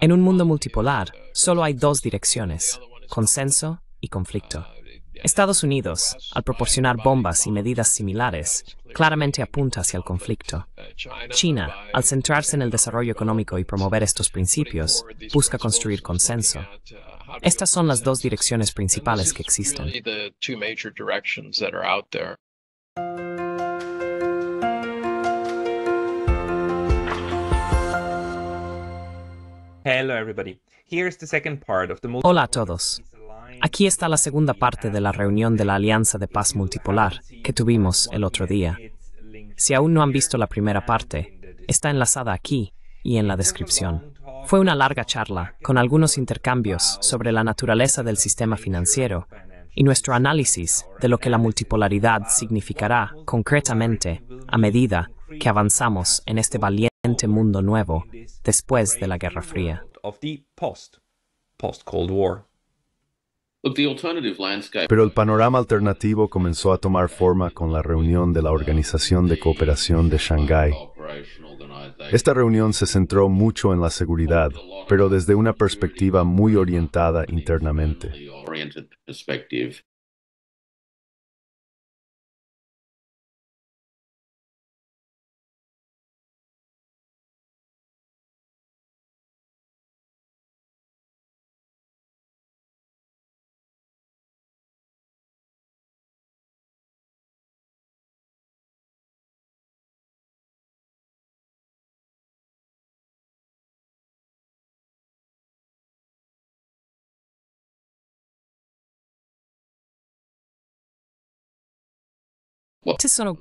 En un mundo multipolar, solo hay dos direcciones, consenso y conflicto. Uh, Estados Unidos, al proporcionar bombas y medidas similares, claramente apunta hacia el conflicto. Uh, China, al centrarse en el desarrollo económico y promover estos principios, busca construir uh, consenso. Estas son las dos direcciones principales que existen. Hola a todos. Aquí está la segunda parte de la reunión de la Alianza de Paz Multipolar que tuvimos el otro día. Si aún no han visto la primera parte, está enlazada aquí y en la descripción. Fue una larga charla con algunos intercambios sobre la naturaleza del sistema financiero y nuestro análisis de lo que la multipolaridad significará concretamente a medida que avanzamos en este valiente mundo nuevo después de la Guerra Fría. Pero el panorama alternativo comenzó a tomar forma con la reunión de la Organización de Cooperación de Shanghái. Esta reunión se centró mucho en la seguridad, pero desde una perspectiva muy orientada internamente. son uh,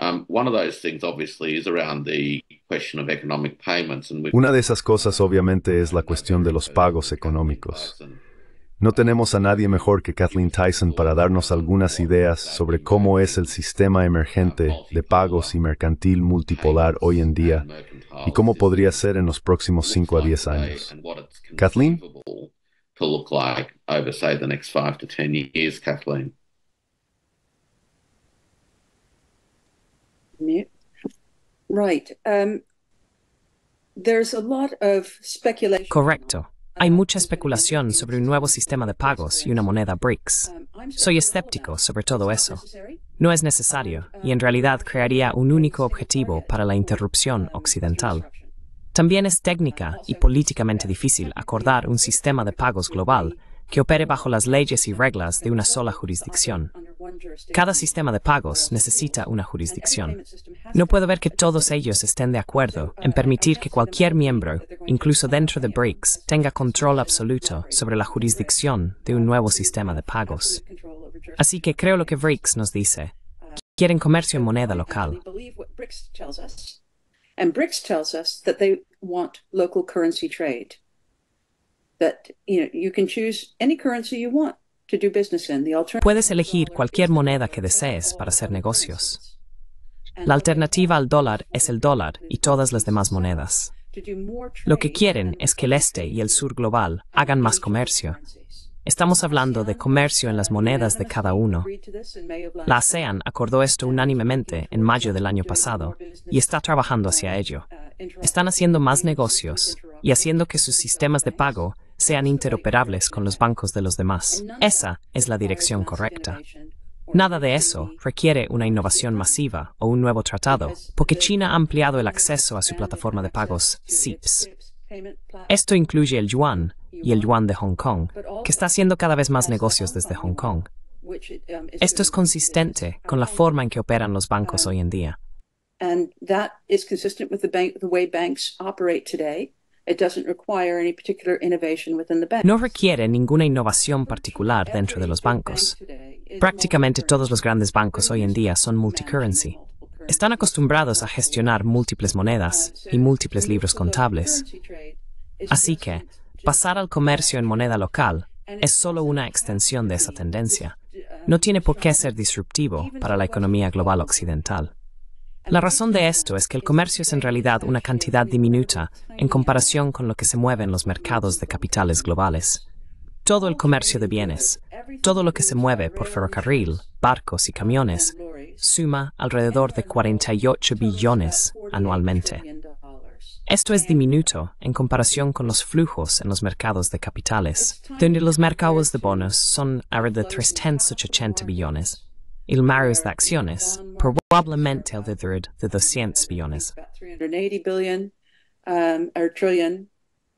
um, son Una de esas cosas obviamente es la cuestión de los pagos económicos. No tenemos a nadie mejor que Kathleen Tyson para darnos algunas ideas sobre cómo es el sistema emergente de pagos y mercantil multipolar hoy en día y cómo podría ser en los próximos 5 a 10 años. Kathleen? Um, Correcto. Hay mucha especulación sobre un nuevo sistema de pagos y una moneda BRICS. Um, Soy escéptico sobre todo eso. No es necesario y en realidad crearía un único objetivo para la interrupción occidental. También es técnica y políticamente difícil acordar un sistema de pagos global que opere bajo las leyes y reglas de una sola jurisdicción. Cada sistema de pagos necesita una jurisdicción. No puedo ver que todos ellos estén de acuerdo en permitir que cualquier miembro, incluso dentro de BRICS, tenga control absoluto sobre la jurisdicción de un nuevo sistema de pagos. Así que creo lo que BRICS nos dice. Quieren comercio en moneda local. BRICS tells us that they want local currency trade can Puedes elegir cualquier moneda que desees para hacer negocios. La alternativa al dólar es el dólar y todas las demás monedas. Lo que quieren es que el este y el sur global hagan más comercio Estamos hablando de comercio en las monedas de cada uno. La ASEAN acordó esto unánimemente en mayo del año pasado y está trabajando hacia ello. Están haciendo más negocios y haciendo que sus sistemas de pago sean interoperables con los bancos de los demás. Esa es la dirección correcta. Nada de eso requiere una innovación masiva o un nuevo tratado, porque China ha ampliado el acceso a su plataforma de pagos SIPs. Esto incluye el yuan, y el yuan de Hong Kong, que está haciendo cada vez más negocios desde Hong Kong. Um, Esto es consistente con la forma en que operan los bancos hoy en día. No requiere ninguna innovación particular dentro de los bancos. Prácticamente todos los grandes bancos hoy en día son multicurrency. Están acostumbrados a gestionar múltiples monedas y múltiples libros contables. Así que Pasar al comercio en moneda local es solo una extensión de esa tendencia. No tiene por qué ser disruptivo para la economía global occidental. La razón de esto es que el comercio es en realidad una cantidad diminuta en comparación con lo que se mueve en los mercados de capitales globales. Todo el comercio de bienes, todo lo que se mueve por ferrocarril, barcos y camiones, suma alrededor de 48 billones anualmente. Esto es diminuto en comparación con los flujos en los mercados de capitales, donde los mercados de bonos son alrededor de 380 billones y los mercados de acciones probablemente alrededor de 200 billones. Um, or trillion.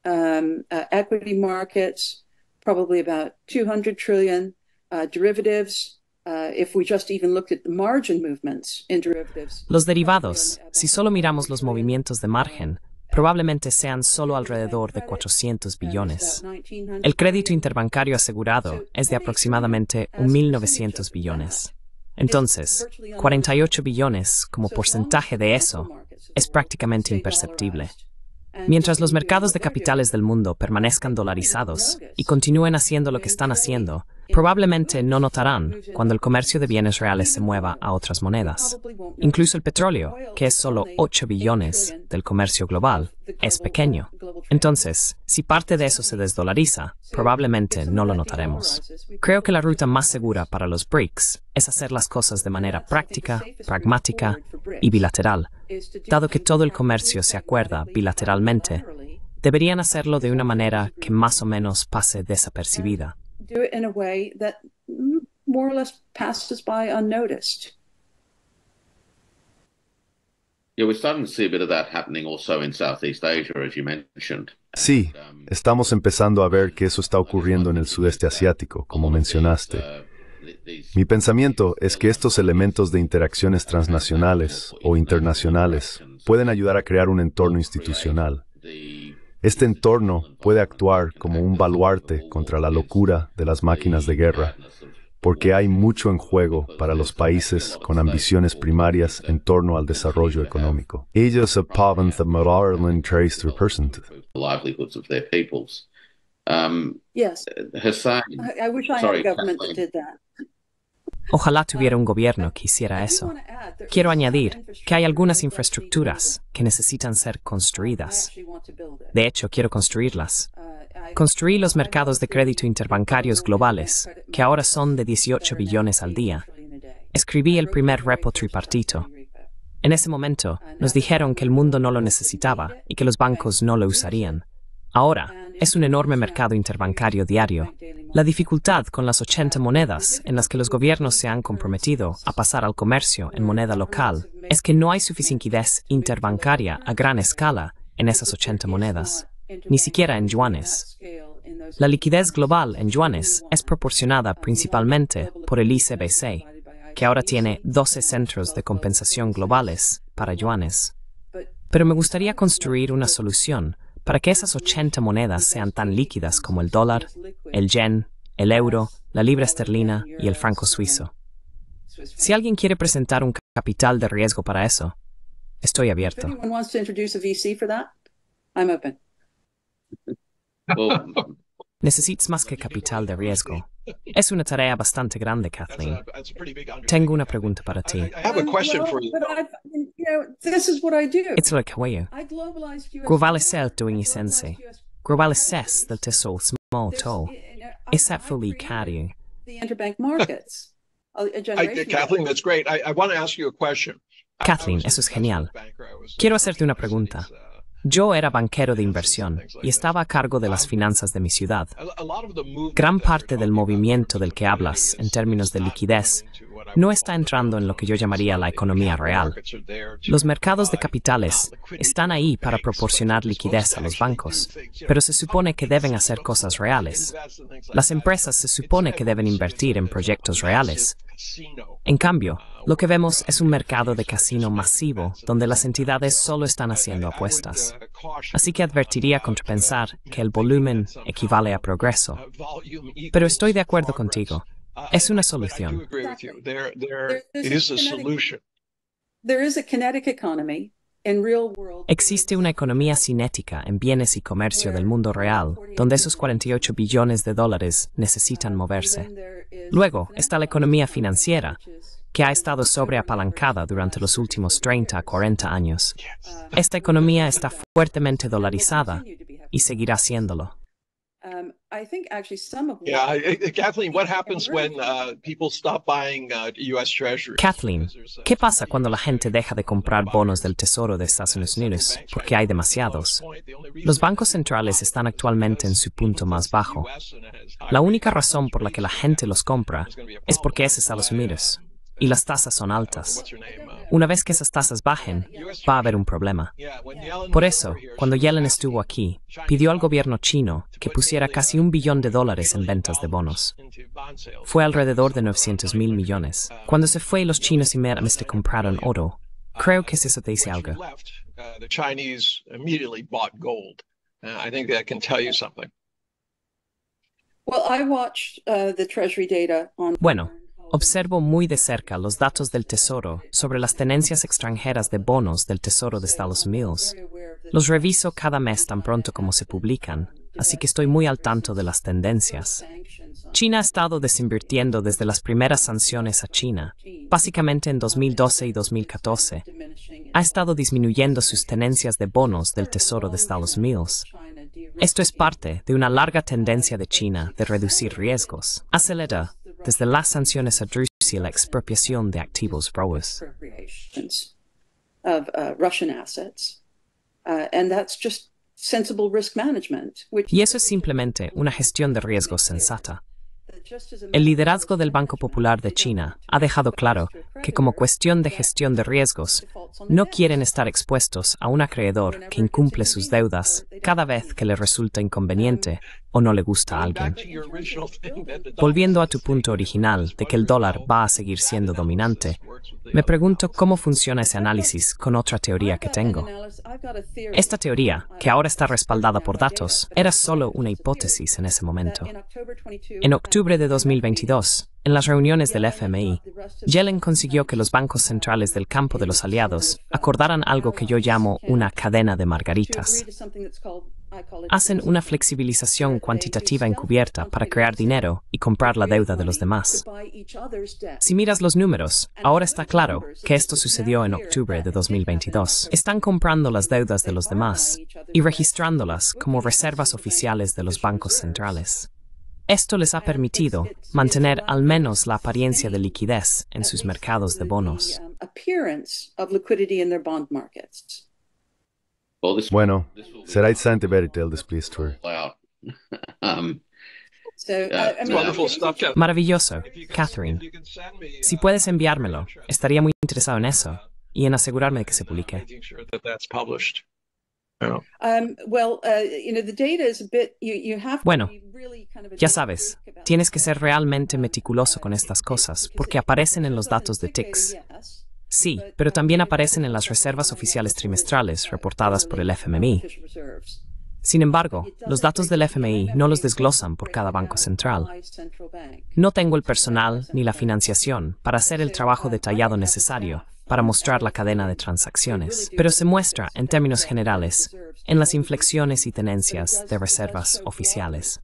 Um, uh, equity markets, probably about 200 trillion. Uh, derivatives, uh, if we just even looked at the margin movements in derivatives. Los derivados, si solo miramos los movimientos de margen, probablemente sean solo alrededor de 400 billones. El crédito interbancario asegurado es de aproximadamente 1.900 billones. Entonces, 48 billones como porcentaje de eso es prácticamente imperceptible. Mientras los mercados de capitales del mundo permanezcan dolarizados y continúen haciendo lo que están haciendo, probablemente no notarán cuando el comercio de bienes reales se mueva a otras monedas. Incluso el petróleo, que es solo 8 billones del comercio global, es pequeño. Entonces, si parte de eso se desdolariza, probablemente no lo notaremos. Creo que la ruta más segura para los BRICS es hacer las cosas de manera práctica, pragmática y bilateral. Dado que todo el comercio se acuerda bilateralmente, deberían hacerlo de una manera que más o menos pase desapercibida. Sí, estamos empezando a ver que eso está ocurriendo en el sudeste asiático, como mencionaste. Uh, Mi pensamiento es que estos elementos de interacciones uh, transnacionales o internacionales pueden ayudar a crear un entorno institucional este entorno puede actuar como un baluarte contra la locura de las máquinas de guerra, porque hay mucho en juego para los países con ambiciones primarias en torno al desarrollo económico. Ellos the Maryland traced through persons. Um, yes. Ojalá tuviera un gobierno que hiciera eso. Quiero añadir que hay algunas infraestructuras que necesitan ser construidas. De hecho, quiero construirlas. Construí los mercados de crédito interbancarios globales, que ahora son de 18 billones al día. Escribí el primer repo tripartito. En ese momento, nos dijeron que el mundo no lo necesitaba y que los bancos no lo usarían. Ahora, es un enorme mercado interbancario diario. La dificultad con las 80 monedas en las que los gobiernos se han comprometido a pasar al comercio en moneda local es que no hay suficiente liquidez interbancaria a gran escala en esas 80 monedas, ni siquiera en yuanes. La liquidez global en yuanes es proporcionada principalmente por el ICBC, que ahora tiene 12 centros de compensación globales para yuanes. Pero me gustaría construir una solución para que esas 80 monedas sean tan líquidas como el dólar, el yen, el euro, la libra esterlina y el franco suizo. Si alguien quiere presentar un capital de riesgo para eso, estoy abierto. Oh. Necesitas más que capital de riesgo. Es una tarea bastante grande, Kathleen. Tengo una pregunta para ti. Es lo que hago. Globalizar tu inicense. Globalizar del tesoro small toll. Es fully uh, Kathleen, that's great. I, I want to ask you a question. Kathleen, eso es genial. Quiero hacerte una pregunta. Uh, yo era banquero de inversión y estaba a cargo de las finanzas de mi ciudad. Gran parte del movimiento del que hablas en términos de liquidez no está entrando en lo que yo llamaría la economía real. Los mercados de capitales están ahí para proporcionar liquidez a los bancos, pero se supone que deben hacer cosas reales. Las empresas se supone que deben invertir en proyectos reales. En cambio, lo que vemos es un mercado de casino masivo, donde las entidades solo están haciendo apuestas. Así que advertiría contra pensar que el volumen equivale a progreso. Pero estoy de acuerdo contigo. Es una solución. Existe una economía cinética en bienes y comercio del mundo real, donde esos 48 billones de dólares necesitan moverse. Luego está la economía financiera, que ha estado sobreapalancada durante los últimos 30 a 40 años. Esta economía está fuertemente dolarizada y seguirá siéndolo. Kathleen, Kathleen, ¿qué pasa cuando la gente deja de comprar bonos del Tesoro de Estados Unidos porque hay demasiados? Los bancos centrales están actualmente en su punto más bajo. La única razón por la que la gente los compra es porque es Estados Unidos y las tasas son altas. Una vez que esas tasas bajen, va a haber un problema. Por eso, cuando Yellen estuvo aquí, pidió al gobierno chino que pusiera casi un billón de dólares en ventas de bonos. Fue alrededor de 900 mil millones. Cuando se fue, los chinos inmediatamente compraron oro. Creo que eso te dice algo. Uh, bueno, Observo muy de cerca los datos del Tesoro sobre las tenencias extranjeras de bonos del Tesoro de Estados Unidos. Los reviso cada mes tan pronto como se publican, así que estoy muy al tanto de las tendencias. China ha estado desinvirtiendo desde las primeras sanciones a China, básicamente en 2012 y 2014. Ha estado disminuyendo sus tenencias de bonos del Tesoro de Estados Unidos. Esto es parte de una larga tendencia de China de reducir riesgos. Acelera desde las sanciones a Rusia y la expropiación de activos uh, rusos. Uh, y eso es simplemente una gestión de riesgos sensata. El liderazgo del Banco Popular de China ha dejado claro que como cuestión de gestión de riesgos, no quieren estar expuestos a un acreedor que incumple sus deudas cada vez que le resulta inconveniente o no le gusta a alguien. Volviendo a tu punto original de que el dólar va a seguir siendo dominante, me pregunto cómo funciona ese análisis con otra teoría que tengo. Esta teoría, que ahora está respaldada por datos, era solo una hipótesis en ese momento. En octubre de 2022, en las reuniones del FMI, Yellen consiguió que los bancos centrales del campo de los aliados acordaran algo que yo llamo una cadena de margaritas. Hacen una flexibilización cuantitativa encubierta para crear dinero y comprar la deuda de los demás. Si miras los números, ahora está claro que esto sucedió en octubre de 2022. Están comprando las deudas de los demás y registrándolas como reservas oficiales de los bancos centrales. Esto les ha permitido mantener al menos la apariencia de liquidez en sus mercados de bonos. Bueno, será interesante ver el Tour. Um, Maravilloso, Catherine. Si puedes uh, enviármelo, estaría muy interesado en eso y en asegurarme de que se publique. Bueno, ya sabes, tienes que ser realmente meticuloso con estas cosas porque aparecen en los datos de TICS. Sí, pero también aparecen en las reservas oficiales trimestrales reportadas por el FMI. Sin embargo, los datos del FMI no los desglosan por cada banco central. No tengo el personal ni la financiación para hacer el trabajo detallado necesario para mostrar la cadena de transacciones, pero se muestra, en términos generales, en las inflexiones y tenencias de reservas oficiales.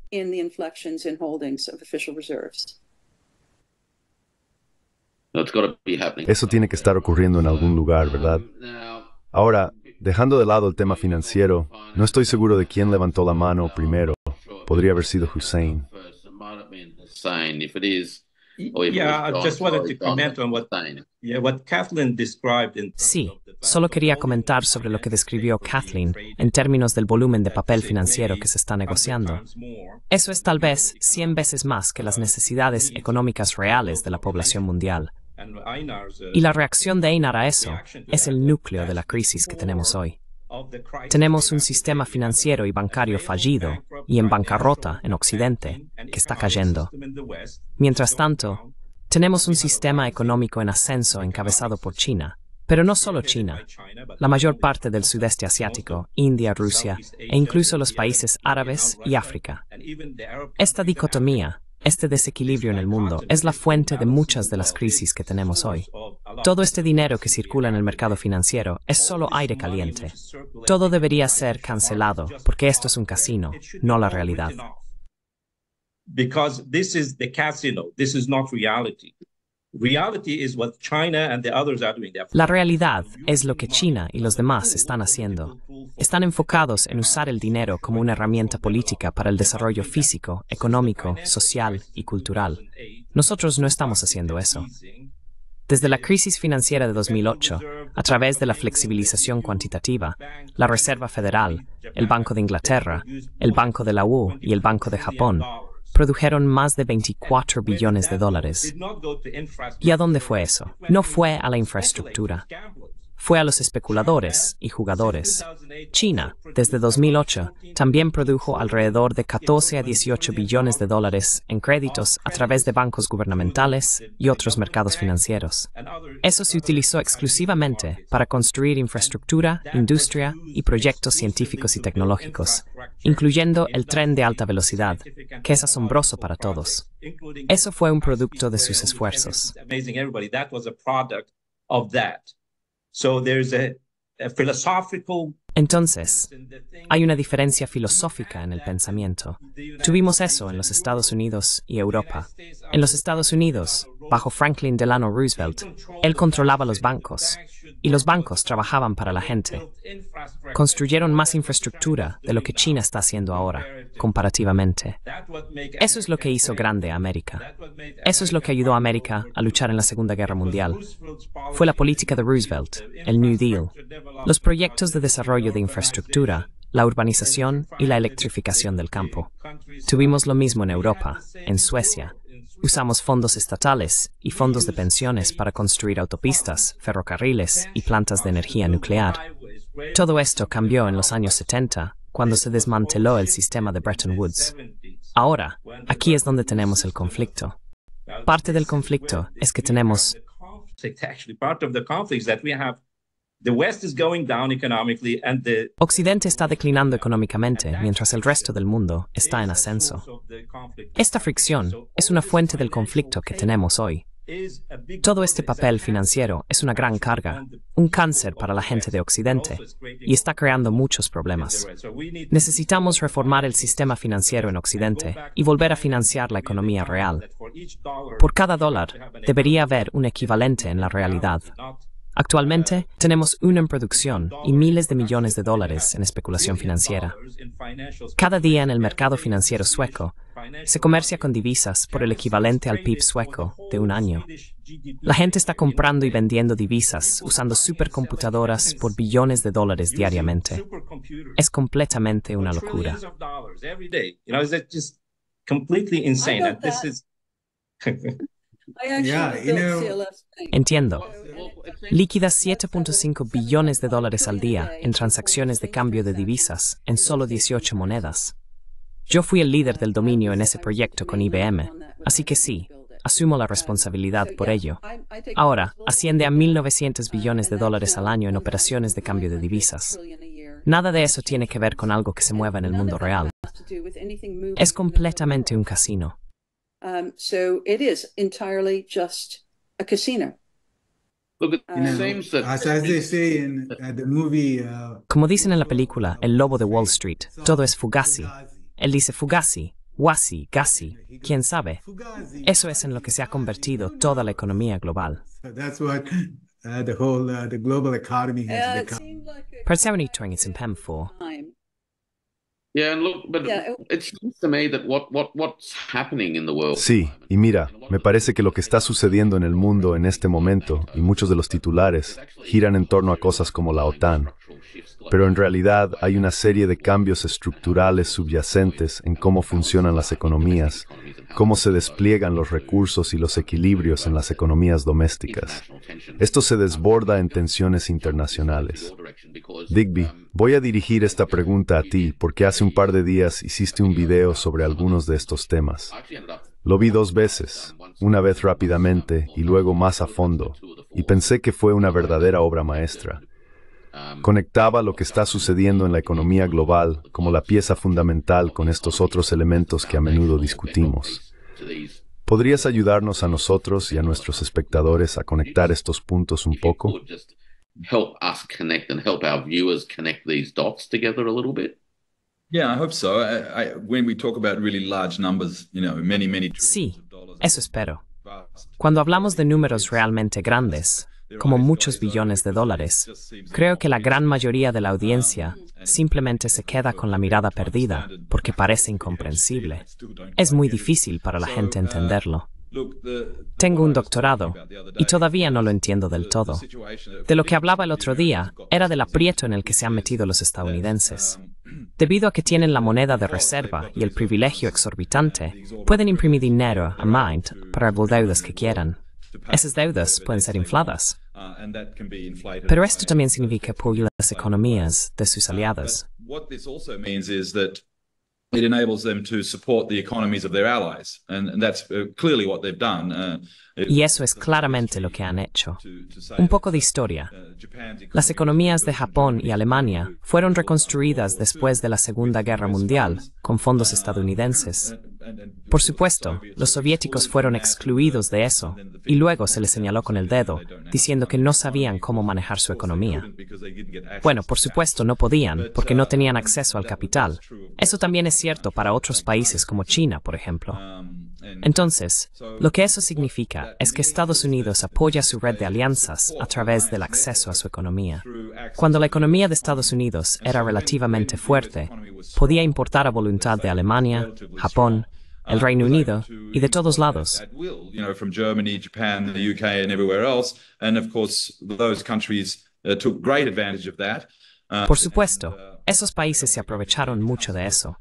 Eso tiene que estar ocurriendo en algún lugar, ¿verdad? Ahora, dejando de lado el tema financiero, no estoy seguro de quién levantó la mano primero. Podría haber sido Hussein. Uh, sí, solo quería comentar sobre lo que describió Kathleen en términos del volumen de papel financiero que se está negociando. Eso es tal vez 100 veces más que las uh, necesidades económicas reales de la población mundial. Uh, y la reacción de Einar a eso es el núcleo de la crisis que tenemos hoy. Tenemos un sistema financiero y bancario fallido y en bancarrota en Occidente que está cayendo. Mientras tanto, tenemos un sistema económico en ascenso encabezado por China, pero no solo China. La mayor parte del sudeste asiático, India, Rusia e incluso los países árabes y África. Esta dicotomía este desequilibrio en el mundo es la fuente de muchas de las crisis que tenemos hoy. Todo este dinero que circula en el mercado financiero es solo aire caliente. Todo debería ser cancelado porque esto es un casino, no la realidad. casino, la realidad es lo que China y los demás están haciendo. Están enfocados en usar el dinero como una herramienta política para el desarrollo físico, económico, social y cultural. Nosotros no estamos haciendo eso. Desde la crisis financiera de 2008, a través de la flexibilización cuantitativa, la Reserva Federal, el Banco de Inglaterra, el Banco de la U y el Banco de Japón, produjeron más de 24 billones de dólares. ¿Y a dónde fue eso? No fue a la infraestructura fue a los especuladores y jugadores. China, desde 2008, también produjo alrededor de 14 a 18 billones de dólares en créditos a través de bancos gubernamentales y otros mercados financieros. Eso se utilizó exclusivamente para construir infraestructura, industria y proyectos científicos y tecnológicos, incluyendo el tren de alta velocidad, que es asombroso para todos. Eso fue un producto de sus esfuerzos. Entonces, hay una diferencia filosófica en el pensamiento. Tuvimos eso en los Estados Unidos y Europa. En los Estados Unidos, bajo Franklin Delano Roosevelt, él controlaba los bancos, y los bancos trabajaban para la gente. Construyeron más infraestructura de lo que China está haciendo ahora, comparativamente. Eso es lo que hizo grande a América. Eso es lo que ayudó a América a luchar en la Segunda Guerra Mundial. Fue la política de Roosevelt, el New Deal, los proyectos de desarrollo de infraestructura la urbanización y la electrificación del campo. Tuvimos lo mismo en Europa, en Suecia, Usamos fondos estatales y fondos de pensiones para construir autopistas, ferrocarriles y plantas de energía nuclear. Todo esto cambió en los años 70, cuando se desmanteló el sistema de Bretton Woods. Ahora, aquí es donde tenemos el conflicto. Parte del conflicto es que tenemos Occidente está declinando económicamente, mientras el resto del mundo está en ascenso. Esta fricción es una fuente del conflicto que tenemos hoy. Todo este papel financiero es una gran carga, un cáncer para la gente de Occidente, y está creando muchos problemas. Necesitamos reformar el sistema financiero en Occidente y volver a financiar la economía real. Por cada dólar debería haber un equivalente en la realidad, Actualmente tenemos uno en producción y miles de millones de dólares en especulación financiera. Cada día en el mercado financiero sueco se comercia con divisas por el equivalente al PIB sueco de un año. La gente está comprando y vendiendo divisas usando supercomputadoras por billones de dólares diariamente. Es completamente una locura. Entiendo. Oh, Líquida 7.5 billones de dólares al día en transacciones de cambio de divisas en solo 18 monedas. Yo fui el líder del dominio en ese proyecto con IBM, así que sí, asumo la responsabilidad por ello. Ahora, asciende a 1.900 billones de dólares al año en operaciones de cambio de divisas. Nada de eso tiene que ver con algo que se mueva en el mundo real. Es completamente un casino. Um, so it is entirely just a casino. Como dicen en la película El Lobo de Wall Street, todo es Fugazi. Él dice Fugazi, Wasi, Gasi, quién sabe. Eso es en lo que se ha convertido toda la economía global. Persephone Twing is in PEM4. Sí, y mira, me parece que lo que está sucediendo en el mundo en este momento y muchos de los titulares giran en torno a cosas como la OTAN pero en realidad hay una serie de cambios estructurales subyacentes en cómo funcionan las economías, cómo se despliegan los recursos y los equilibrios en las economías domésticas. Esto se desborda en tensiones internacionales. Digby, voy a dirigir esta pregunta a ti porque hace un par de días hiciste un video sobre algunos de estos temas. Lo vi dos veces, una vez rápidamente y luego más a fondo, y pensé que fue una verdadera obra maestra. Conectaba lo que está sucediendo en la economía global como la pieza fundamental con estos otros elementos que a menudo discutimos. ¿Podrías ayudarnos a nosotros y a nuestros espectadores a conectar estos puntos un poco? Sí, eso espero. Cuando hablamos de números realmente grandes, como muchos billones de dólares. Creo que la gran mayoría de la audiencia simplemente se queda con la mirada perdida porque parece incomprensible. Es muy difícil para la gente entenderlo. Tengo un doctorado y todavía no lo entiendo del todo. De lo que hablaba el otro día era del aprieto en el que se han metido los estadounidenses. Debido a que tienen la moneda de reserva y el privilegio exorbitante, pueden imprimir dinero a mind para deudas que quieran esas deudas pueden ser infladas. Pero esto también significa apoyar las economías de sus aliados. y eso es claramente lo que han hecho. Un poco de historia. Uh, las economías de Japón y Alemania fueron reconstruidas después de la Segunda Guerra Mundial con fondos uh, estadounidenses. Uh, por supuesto, los soviéticos fueron excluidos de eso y luego se les señaló con el dedo, diciendo que no sabían cómo manejar su economía. Bueno, por supuesto, no podían porque no tenían acceso al capital. Eso también es cierto para otros países como China, por ejemplo. Entonces, lo que eso significa es que Estados Unidos apoya su red de alianzas a través del acceso a su economía. Cuando la economía de Estados Unidos era relativamente fuerte, podía importar a voluntad de Alemania, Japón, el Reino Unido y de todos lados. Por supuesto, esos países se aprovecharon mucho de eso.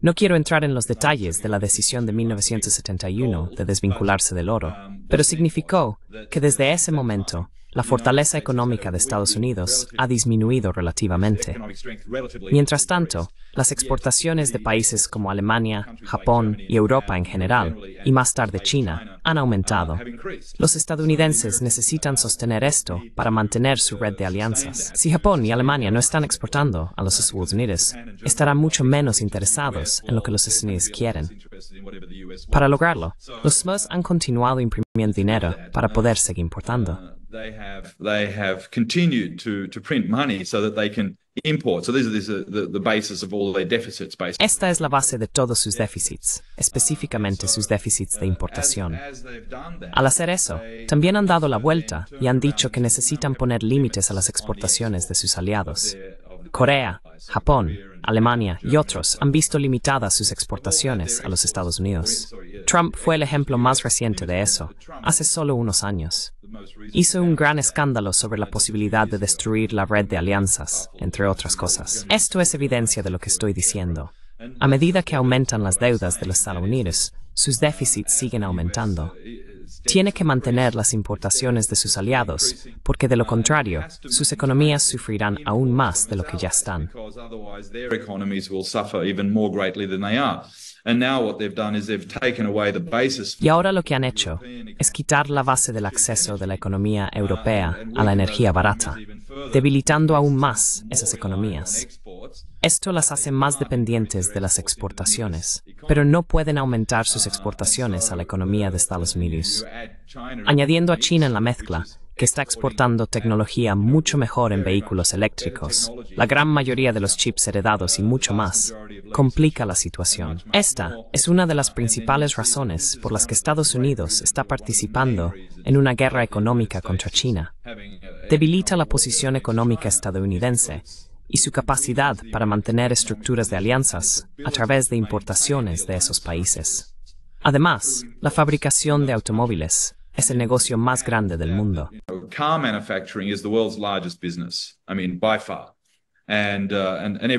No quiero entrar en los detalles de la decisión de 1971 de desvincularse del oro, pero significó que desde ese momento la fortaleza económica de Estados Unidos ha disminuido relativamente. Mientras tanto, las exportaciones de países como Alemania, Japón y Europa en general, y más tarde China, han aumentado. Los estadounidenses necesitan sostener esto para mantener su red de alianzas. Si Japón y Alemania no están exportando a los Estados Unidos, estarán mucho menos interesados en lo que los Estados Unidos quieren. Para lograrlo, los SMUS han continuado imprimiendo dinero para poder seguir importando. Esta es la base de todos sus déficits, específicamente sus déficits de importación. Al hacer eso, también han dado la vuelta y han dicho que necesitan poner límites a las exportaciones de sus aliados. Corea, Japón, Alemania y otros han visto limitadas sus exportaciones a los Estados Unidos. Trump fue el ejemplo más reciente de eso, hace solo unos años. Hizo un gran escándalo sobre la posibilidad de destruir la red de alianzas, entre otras cosas. Esto es evidencia de lo que estoy diciendo. A medida que aumentan las deudas de los Estados Unidos, sus déficits siguen aumentando tiene que mantener las importaciones de sus aliados, porque de lo contrario, sus economías sufrirán aún más de lo que ya están. Y ahora lo que han hecho es quitar la base del acceso de la economía europea a la energía barata, debilitando aún más esas economías. Esto las hace más dependientes de las exportaciones, pero no pueden aumentar sus exportaciones a la economía de Estados Unidos. Añadiendo a China en la mezcla, que está exportando tecnología mucho mejor en vehículos eléctricos, la gran mayoría de los chips heredados y mucho más, complica la situación. Esta es una de las principales razones por las que Estados Unidos está participando en una guerra económica contra China. Debilita la posición económica estadounidense y su capacidad para mantener estructuras de alianzas a través de importaciones de esos países. Además, la fabricación de automóviles es el negocio más grande del mundo. Uh,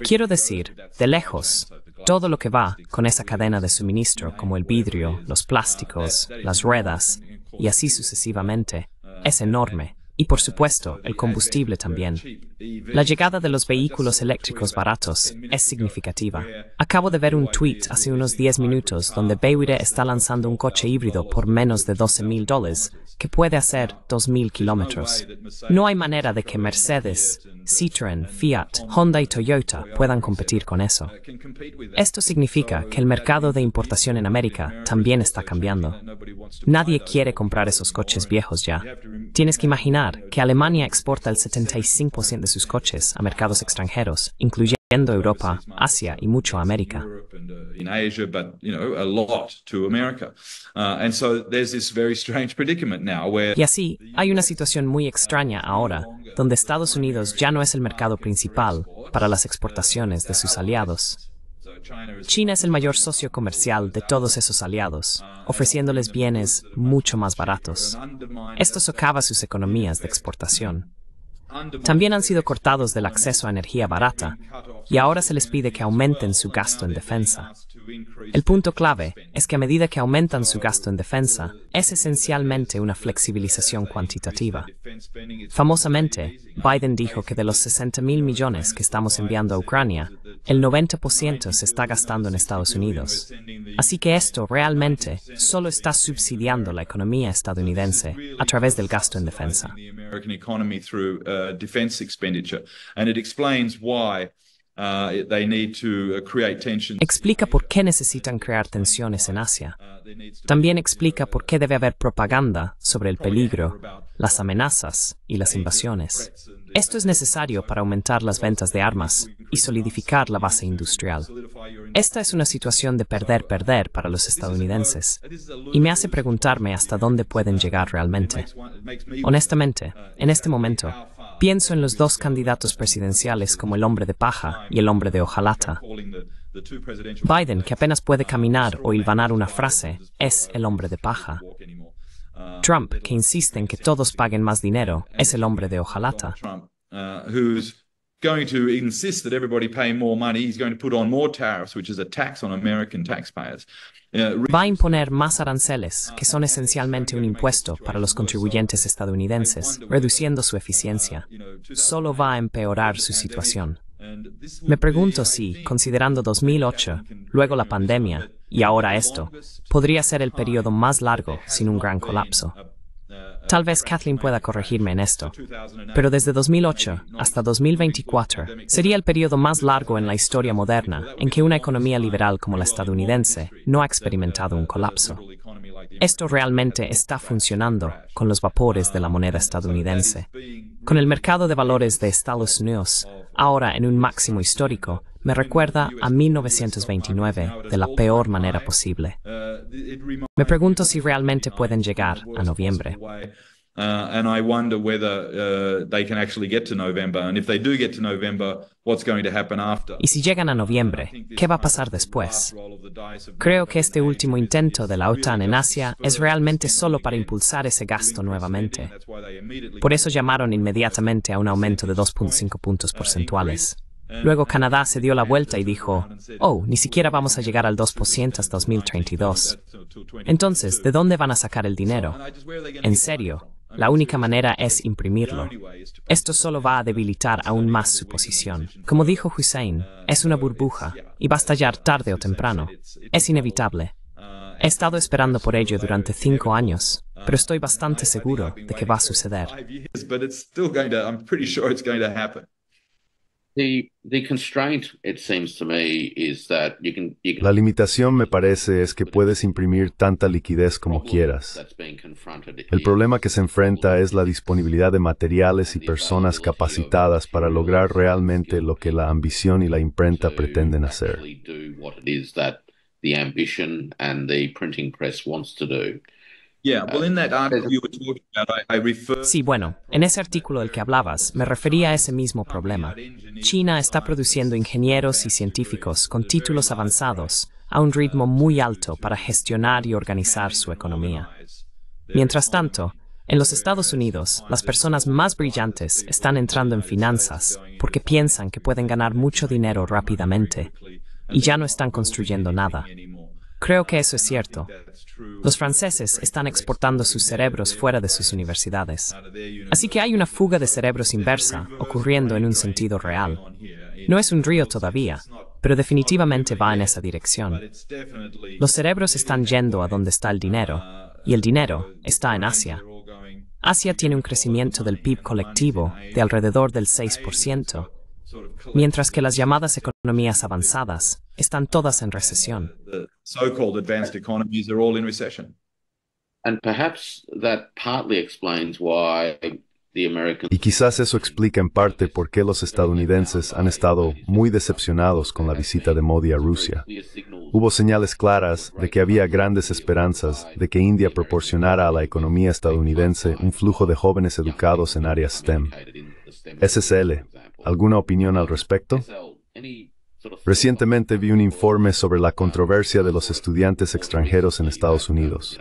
Quiero decir, de lejos, todo lo que va con esa cadena de suministro, como el vidrio, los plásticos, las ruedas, y así sucesivamente, es enorme y por supuesto el combustible también. La llegada de los vehículos eléctricos baratos es significativa. Acabo de ver un tweet hace unos 10 minutos donde Bewire está lanzando un coche híbrido por menos de 12 mil dólares, que puede hacer 2.000 kilómetros. No hay manera de que Mercedes, Citroën, Fiat, Honda y Toyota puedan competir con eso. Esto significa que el mercado de importación en América también está cambiando. Nadie quiere comprar esos coches viejos ya. Tienes que imaginar que Alemania exporta el 75% de sus coches a mercados extranjeros, incluyendo Europa, Asia y mucho América. y así hay una situación muy extraña ahora, donde Estados Unidos ya no es el mercado principal para las exportaciones de sus aliados. China es el mayor socio comercial de todos esos aliados, ah, ofreciéndoles bienes mucho más baratos. Esto socava sus economías de exportación. También han sido cortados del acceso a energía barata y ahora se les pide que aumenten su gasto en defensa. El punto clave es que a medida que aumentan su gasto en defensa, es esencialmente una flexibilización cuantitativa. Famosamente, Biden dijo que de los 60 mil millones que estamos enviando a Ucrania, el 90% se está gastando en Estados Unidos. Así que esto realmente solo está subsidiando la economía estadounidense a través del gasto en defensa. Uh, uh, explica por qué necesitan crear tensiones en Asia. Uh, También explica por qué debe haber propaganda sobre el peligro, las amenazas y las invasiones. Esto es necesario para aumentar las ventas de armas y solidificar la base industrial. Esta es una situación de perder-perder para los estadounidenses y me hace preguntarme hasta dónde pueden llegar realmente. Honestamente, en este momento, Pienso en los dos candidatos presidenciales como el hombre de paja y el hombre de hojalata. Biden, que apenas puede caminar o hilvanar una frase, es el hombre de paja. Trump, que insiste en que todos paguen más dinero, es el hombre de hojalata va a imponer más aranceles, que son esencialmente un impuesto para los contribuyentes estadounidenses, reduciendo su eficiencia. Solo va a empeorar su situación. Me pregunto si, considerando 2008, luego la pandemia y ahora esto, podría ser el periodo más largo sin un gran colapso. Tal vez Kathleen pueda corregirme en esto, pero desde 2008 hasta 2024 sería el periodo más largo en la historia moderna en que una economía liberal como la estadounidense no ha experimentado un colapso. Esto realmente está funcionando con los vapores de la moneda estadounidense, con el mercado de valores de Estados Unidos ahora en un máximo histórico me recuerda a 1929 de la peor manera posible. Uh, me pregunto si realmente pueden llegar a noviembre. Y si llegan a noviembre, ¿qué va a pasar después? Creo que este último intento de la OTAN en Asia es realmente solo para impulsar ese gasto nuevamente. Por eso llamaron inmediatamente a un aumento de 2.5 uh, puntos porcentuales. Luego Canadá se dio la vuelta y dijo, oh, ni siquiera vamos a llegar al 2% hasta 2022. Entonces, ¿de dónde van a sacar el dinero? En serio, la única manera es imprimirlo. Esto solo va a debilitar aún más su posición. Como dijo Hussein, es una burbuja y va a estallar tarde o temprano. Es inevitable. He estado esperando por ello durante cinco años, pero estoy bastante seguro de que va a suceder. The, La limitación me parece es que puedes imprimir tanta liquidez como quieras. El problema que se enfrenta es la disponibilidad de materiales y personas capacitadas para lograr realmente lo que la ambición y la imprenta pretenden hacer. Sí, bueno, en ese artículo del que hablabas me refería a ese mismo problema. China está produciendo ingenieros y científicos con títulos avanzados a un ritmo muy alto para gestionar y organizar su economía. Mientras tanto, en los Estados Unidos, las personas más brillantes están entrando en finanzas porque piensan que pueden ganar mucho dinero rápidamente y ya no están construyendo nada. Creo que eso es cierto. Los franceses están exportando sus cerebros fuera de sus universidades. Así que hay una fuga de cerebros inversa ocurriendo en un sentido real. No es un río todavía, pero definitivamente va en esa dirección. Los cerebros están yendo a donde está el dinero, y el dinero está en Asia. Asia tiene un crecimiento del PIB colectivo de alrededor del 6%, mientras que las llamadas economías avanzadas están todas en recesión. Y quizás eso explica en parte por qué los estadounidenses han estado muy decepcionados con la visita de Modi a Rusia. Hubo señales claras de que había grandes esperanzas de que India proporcionara a la economía estadounidense un flujo de jóvenes educados en áreas STEM. SSL, ¿Alguna opinión al respecto? Recientemente vi un informe sobre la controversia de los estudiantes extranjeros en Estados Unidos.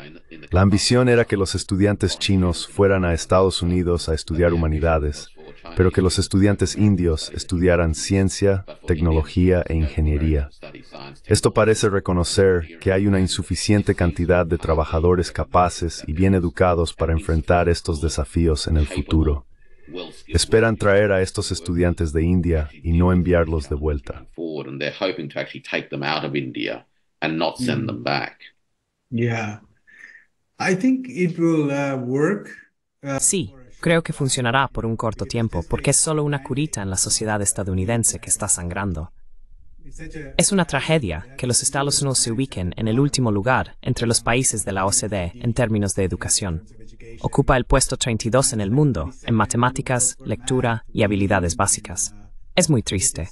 La ambición era que los estudiantes chinos fueran a Estados Unidos a estudiar humanidades, pero que los estudiantes indios estudiaran ciencia, tecnología e ingeniería. Esto parece reconocer que hay una insuficiente cantidad de trabajadores capaces y bien educados para enfrentar estos desafíos en el futuro. Esperan traer a estos estudiantes de India y no enviarlos de vuelta. Sí, creo que funcionará por un corto tiempo porque es solo una curita en la sociedad estadounidense que está sangrando. Es una tragedia que los Estados Unidos se ubiquen en el último lugar entre los países de la OCDE en términos de educación. Ocupa el puesto 32 en el mundo en matemáticas, lectura y habilidades básicas. Es muy triste.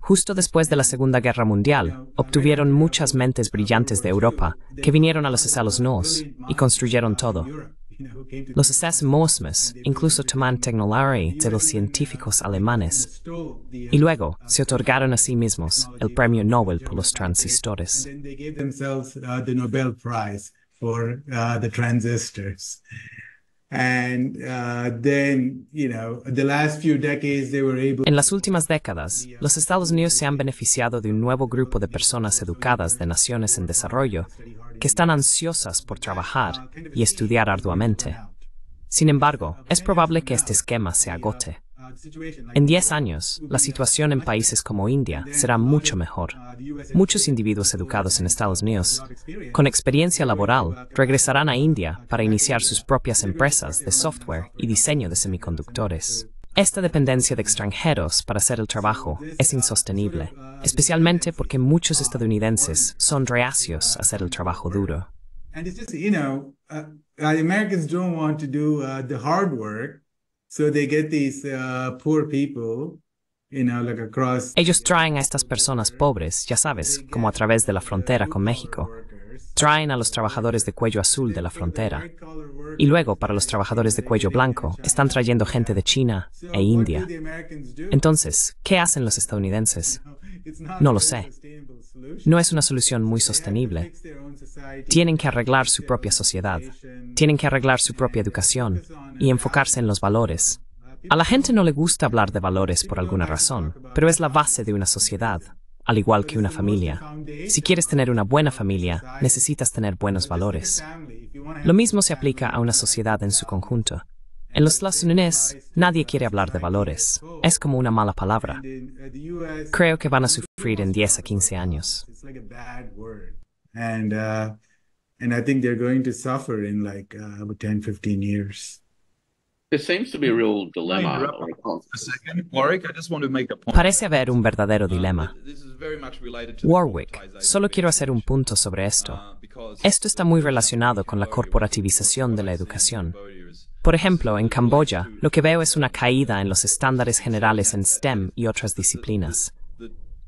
Justo después de la Segunda Guerra Mundial, obtuvieron muchas mentes brillantes de Europa que vinieron a los Estados Unidos y construyeron todo. Los Estados incluso toman tecnología de los científicos alemanes y luego se otorgaron a sí mismos el premio Nobel por los transistores the En las últimas décadas, los Estados Unidos se han beneficiado de un nuevo grupo de personas educadas de naciones en desarrollo que están ansiosas por trabajar y estudiar arduamente. Sin embargo, es probable que este esquema se agote. En 10 años, la situación en países como India será mucho mejor. Uh, muchos individuos educados en Estados Unidos, con experiencia laboral, regresarán a India para iniciar sus propias empresas de software y diseño de semiconductores. Esta dependencia de extranjeros para hacer el trabajo uh, es insostenible, uh, especialmente porque muchos estadounidenses son reacios a hacer el trabajo duro ellos traen a estas personas pobres, ya sabes, como a través de la frontera con México. Traen a los trabajadores de cuello azul de la frontera. Y luego, para los trabajadores de cuello blanco, están trayendo gente de China e India. Entonces, ¿qué hacen los estadounidenses? No lo sé. No es una solución muy sostenible. Tienen que arreglar su propia sociedad, tienen que arreglar su propia educación y enfocarse en los valores. Uh, a la gente no le gusta hablar de valores por alguna razón, pero es la base de una sociedad, al igual que una familia. Si quieres tener una buena familia, necesitas tener buenos valores. Lo mismo se aplica a una sociedad en su conjunto. En los Estados Unidos nadie quiere hablar de valores. Es como una mala palabra. Creo que van a sufrir en 10 a 15 años. Parece haber un verdadero uh, dilema. Warwick, solo quiero hacer un punto sobre esto. Uh, esto está muy relacionado con la corporativización de la educación. Por ejemplo, en Camboya, lo que veo es una caída en los estándares generales en STEM y otras disciplinas.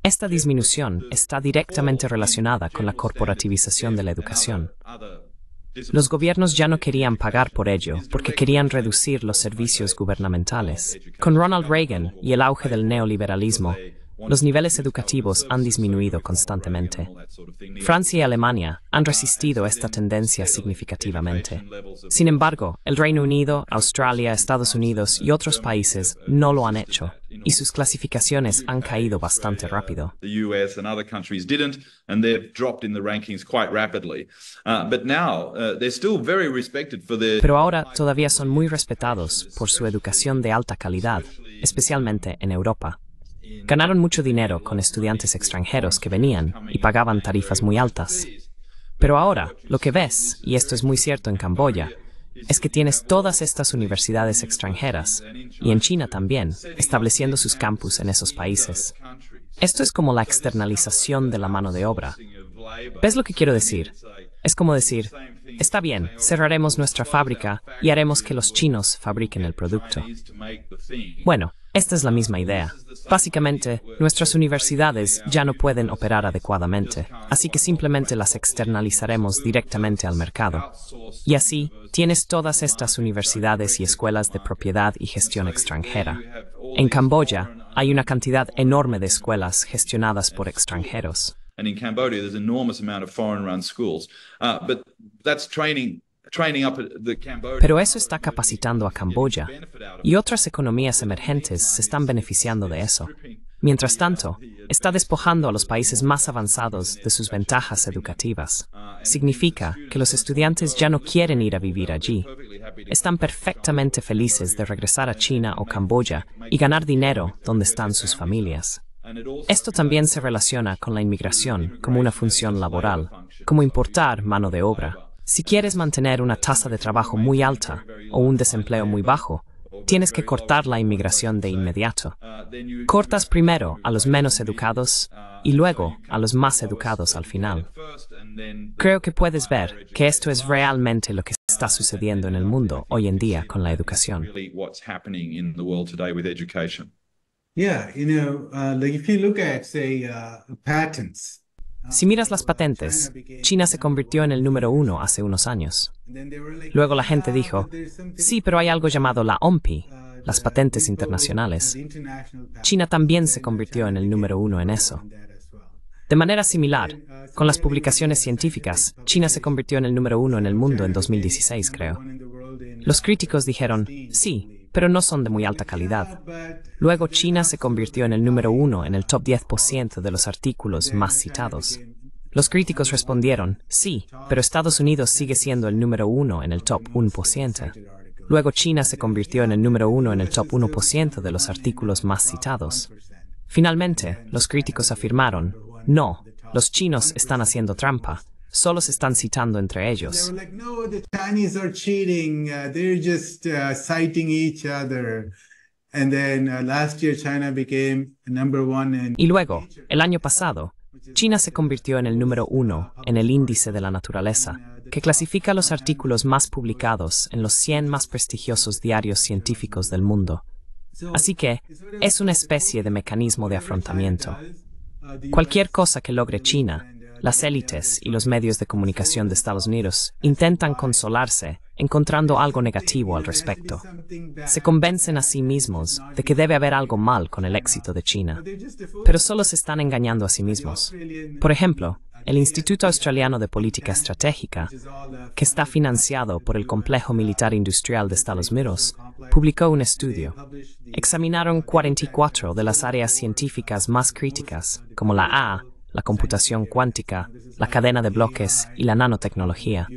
Esta disminución está directamente relacionada con la corporativización de la educación. Los gobiernos ya no querían pagar por ello porque querían reducir los servicios gubernamentales. Con Ronald Reagan y el auge del neoliberalismo, los niveles educativos han disminuido constantemente. Francia y Alemania han resistido esta tendencia significativamente. Sin embargo, el Reino Unido, Australia, Estados Unidos y otros países no lo han hecho, y sus clasificaciones han caído bastante rápido. Pero ahora todavía son muy respetados por su educación de alta calidad, especialmente en Europa. Ganaron mucho dinero con estudiantes extranjeros que venían y pagaban tarifas muy altas. Pero ahora, lo que ves, y esto es muy cierto en Camboya, es que tienes todas estas universidades extranjeras, y en China también, estableciendo sus campus en esos países. Esto es como la externalización de la mano de obra. ¿Ves lo que quiero decir? Es como decir, está bien, cerraremos nuestra fábrica y haremos que los chinos fabriquen el producto. Bueno, esta es la misma idea. Básicamente, nuestras universidades ya no pueden operar adecuadamente, así que simplemente las externalizaremos directamente al mercado. Y así, tienes todas estas universidades y escuelas de propiedad y gestión extranjera. En Camboya, hay una cantidad enorme de escuelas gestionadas por extranjeros. but that's training pero eso está capacitando a Camboya y otras economías emergentes se están beneficiando de eso. Mientras tanto, uh, está despojando a los países más avanzados de sus ventajas educativas. Uh, Significa que los estudiantes ya no quieren ir a vivir allí. Están perfectamente felices de regresar a China o Camboya y ganar dinero donde están sus familias. Esto también se relaciona con la inmigración como una función laboral, como importar mano de obra si quieres mantener una tasa de trabajo muy alta o un desempleo muy bajo, tienes que cortar la inmigración de inmediato. Cortas primero a los menos educados y luego a los más educados al final. Creo que puedes ver que esto es realmente lo que está sucediendo en el mundo hoy en día con la educación. Yeah, you know, uh, like if you look at, say, uh, si miras las patentes, China se convirtió en el número uno hace unos años. Luego la gente dijo, sí, pero hay algo llamado la OMPI, las patentes internacionales. China también se convirtió en el número uno en eso. De manera similar, con las publicaciones científicas, China se convirtió en el número uno en el mundo en 2016, creo. Los críticos dijeron, sí, pero no son de muy alta calidad. Luego China se convirtió en el número uno en el top 10% de los artículos más citados. Los críticos respondieron, sí, pero Estados Unidos sigue siendo el número uno en el top 1%. Luego China se convirtió en el número uno en el top 1% de los artículos más citados. Finalmente, los críticos afirmaron, no, los chinos están haciendo trampa, solo se están citando entre ellos. Y luego, el año pasado, China se convirtió en el número uno en el índice de la naturaleza, uh, que clasifica los artículos más publicados en los 100 más prestigiosos diarios científicos del mundo. Así que es una especie de mecanismo de afrontamiento. Uh, Cualquier cosa que logre China las élites y los medios de comunicación de Estados Unidos intentan consolarse encontrando algo negativo al respecto. Se convencen a sí mismos de que debe haber algo mal con el éxito de China, pero solo se están engañando a sí mismos. Por ejemplo, el Instituto Australiano de Política Estratégica, que está financiado por el Complejo Militar Industrial de Estados Unidos, publicó un estudio. Examinaron 44 de las áreas científicas más críticas, como la A, la computación cuántica, la cadena de bloques y la nanotecnología.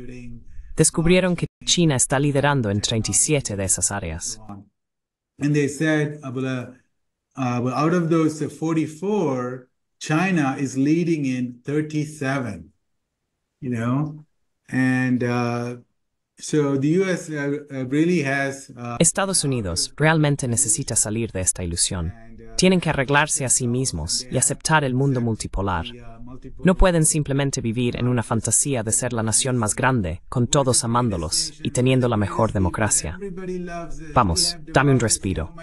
Descubrieron que China está liderando en 37 de esas áreas. Estados Unidos realmente necesita salir de esta ilusión. Tienen que arreglarse a sí mismos y aceptar el mundo multipolar. No pueden simplemente vivir en una fantasía de ser la nación más grande, con todos amándolos y teniendo la mejor democracia. Vamos, dame un respiro.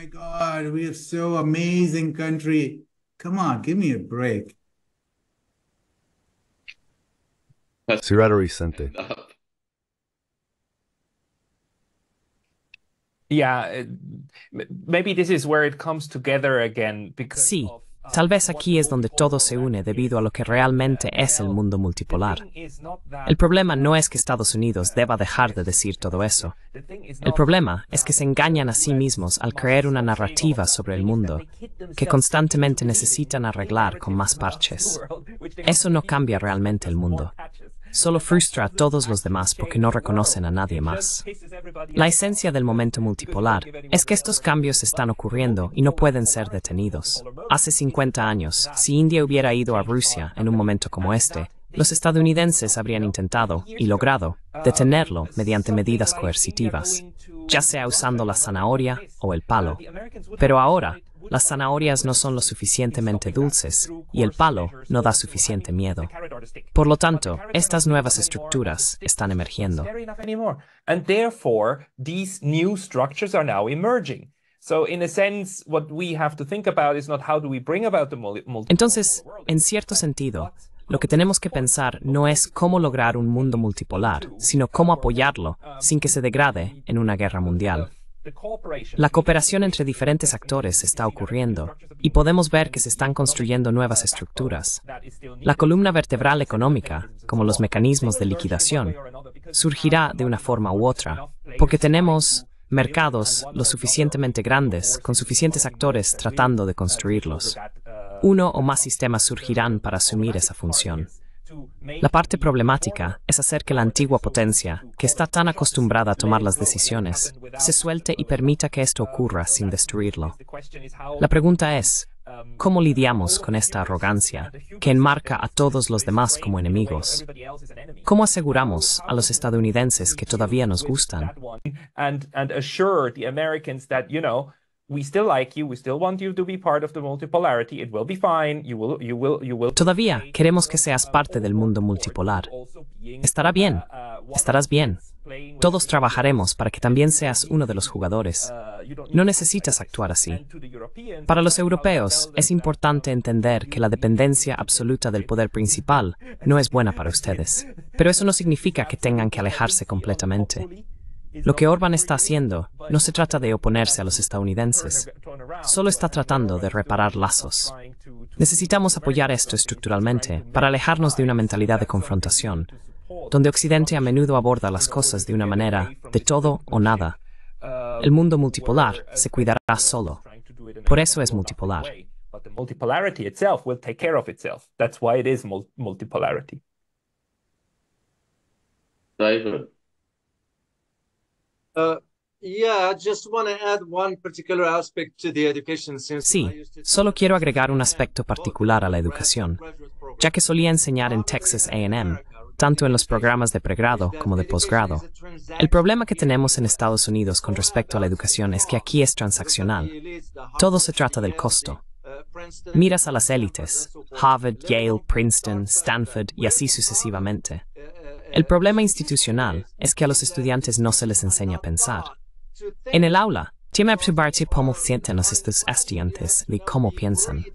sí, tal vez aquí es donde todo se une debido a lo que realmente es el mundo multipolar. El problema no es que Estados Unidos deba dejar de decir todo eso. El problema es que se engañan a sí mismos al creer una narrativa sobre el mundo que constantemente necesitan arreglar con más parches. Eso no cambia realmente el mundo solo frustra a todos los demás porque no reconocen a nadie más. La esencia del momento multipolar es que estos cambios están ocurriendo y no pueden ser detenidos. Hace 50 años, si India hubiera ido a Rusia en un momento como este, los estadounidenses habrían intentado y logrado detenerlo mediante medidas coercitivas, ya sea usando la zanahoria o el palo. Pero ahora, las zanahorias no son lo suficientemente dulces y el palo no da suficiente miedo. Por lo tanto, estas nuevas estructuras están emergiendo. Entonces, en cierto sentido, lo que tenemos que pensar no es cómo lograr un mundo multipolar, sino cómo apoyarlo sin que se degrade en una guerra mundial. La cooperación entre diferentes actores está ocurriendo y podemos ver que se están construyendo nuevas estructuras. La columna vertebral económica, como los mecanismos de liquidación, surgirá de una forma u otra, porque tenemos mercados lo suficientemente grandes, con suficientes actores tratando de construirlos. Uno o más sistemas surgirán para asumir esa función. La parte problemática es hacer que la antigua potencia, que está tan acostumbrada a tomar las decisiones, se suelte y permita que esto ocurra sin destruirlo. La pregunta es, ¿cómo lidiamos con esta arrogancia que enmarca a todos los demás como enemigos? ¿Cómo aseguramos a los estadounidenses que todavía nos gustan? Todavía queremos que seas parte del mundo multipolar. Estará bien. Estarás bien. Todos trabajaremos para que también seas uno de los jugadores. Uh, no necesitas actuar así. Para los europeos es importante entender que la dependencia absoluta del poder principal no es buena para ustedes. Pero eso no significa que tengan que alejarse completamente. Lo que Orban está haciendo no se trata de oponerse a los estadounidenses, solo está tratando de reparar lazos. Necesitamos apoyar esto estructuralmente para alejarnos de una mentalidad de confrontación, donde Occidente a menudo aborda las cosas de una manera de todo o nada. El mundo multipolar se cuidará solo. Por eso es multipolar. multipolarity. Sí, solo quiero agregar un aspecto particular a la educación, ya que solía enseñar en Texas AM, tanto en los programas de pregrado como de posgrado. El problema que tenemos en Estados Unidos con respecto a la educación es que aquí es transaccional. Todo se trata del costo. Miras a las élites, Harvard, Yale, Princeton, Stanford y así sucesivamente. El problema institucional es que a los estudiantes no se les enseña a pensar. En el aula, tiene que observarse cómo sienten estos estudiantes y cómo piensan.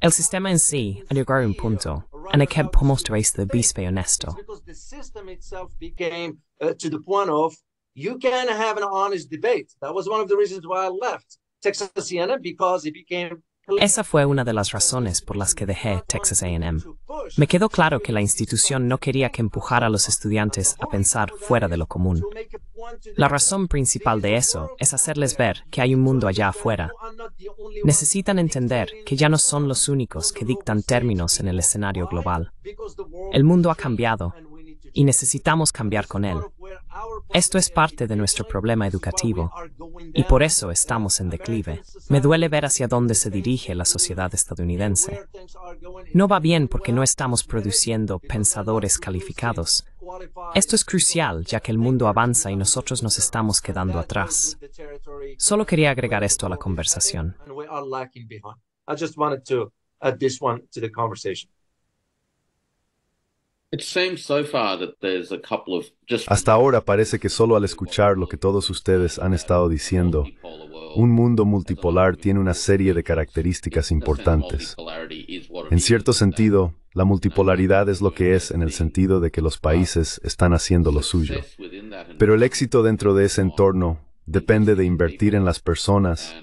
El sistema en sí, ha llegado a un punto, en el que podemos traer el este bispe honesto. you have an honest debate. That was one of the reasons why I left because it became esa fue una de las razones por las que dejé Texas AM. Me quedó claro que la institución no quería que empujara a los estudiantes a pensar fuera de lo común. La razón principal de eso es hacerles ver que hay un mundo allá afuera. Necesitan entender que ya no son los únicos que dictan términos en el escenario global. El mundo ha cambiado y necesitamos cambiar con él. Esto es parte de nuestro problema educativo y por eso estamos en declive. Me duele ver hacia dónde se dirige la sociedad estadounidense. No va bien porque no estamos produciendo pensadores calificados. Esto es crucial ya que el mundo avanza y nosotros nos estamos quedando atrás. Solo quería agregar esto a la conversación. Hasta ahora parece que solo al escuchar lo que todos ustedes han estado diciendo, un mundo multipolar tiene una serie de características importantes. En cierto sentido, la multipolaridad es lo que es en el sentido de que los países están haciendo lo suyo. Pero el éxito dentro de ese entorno depende de invertir en las personas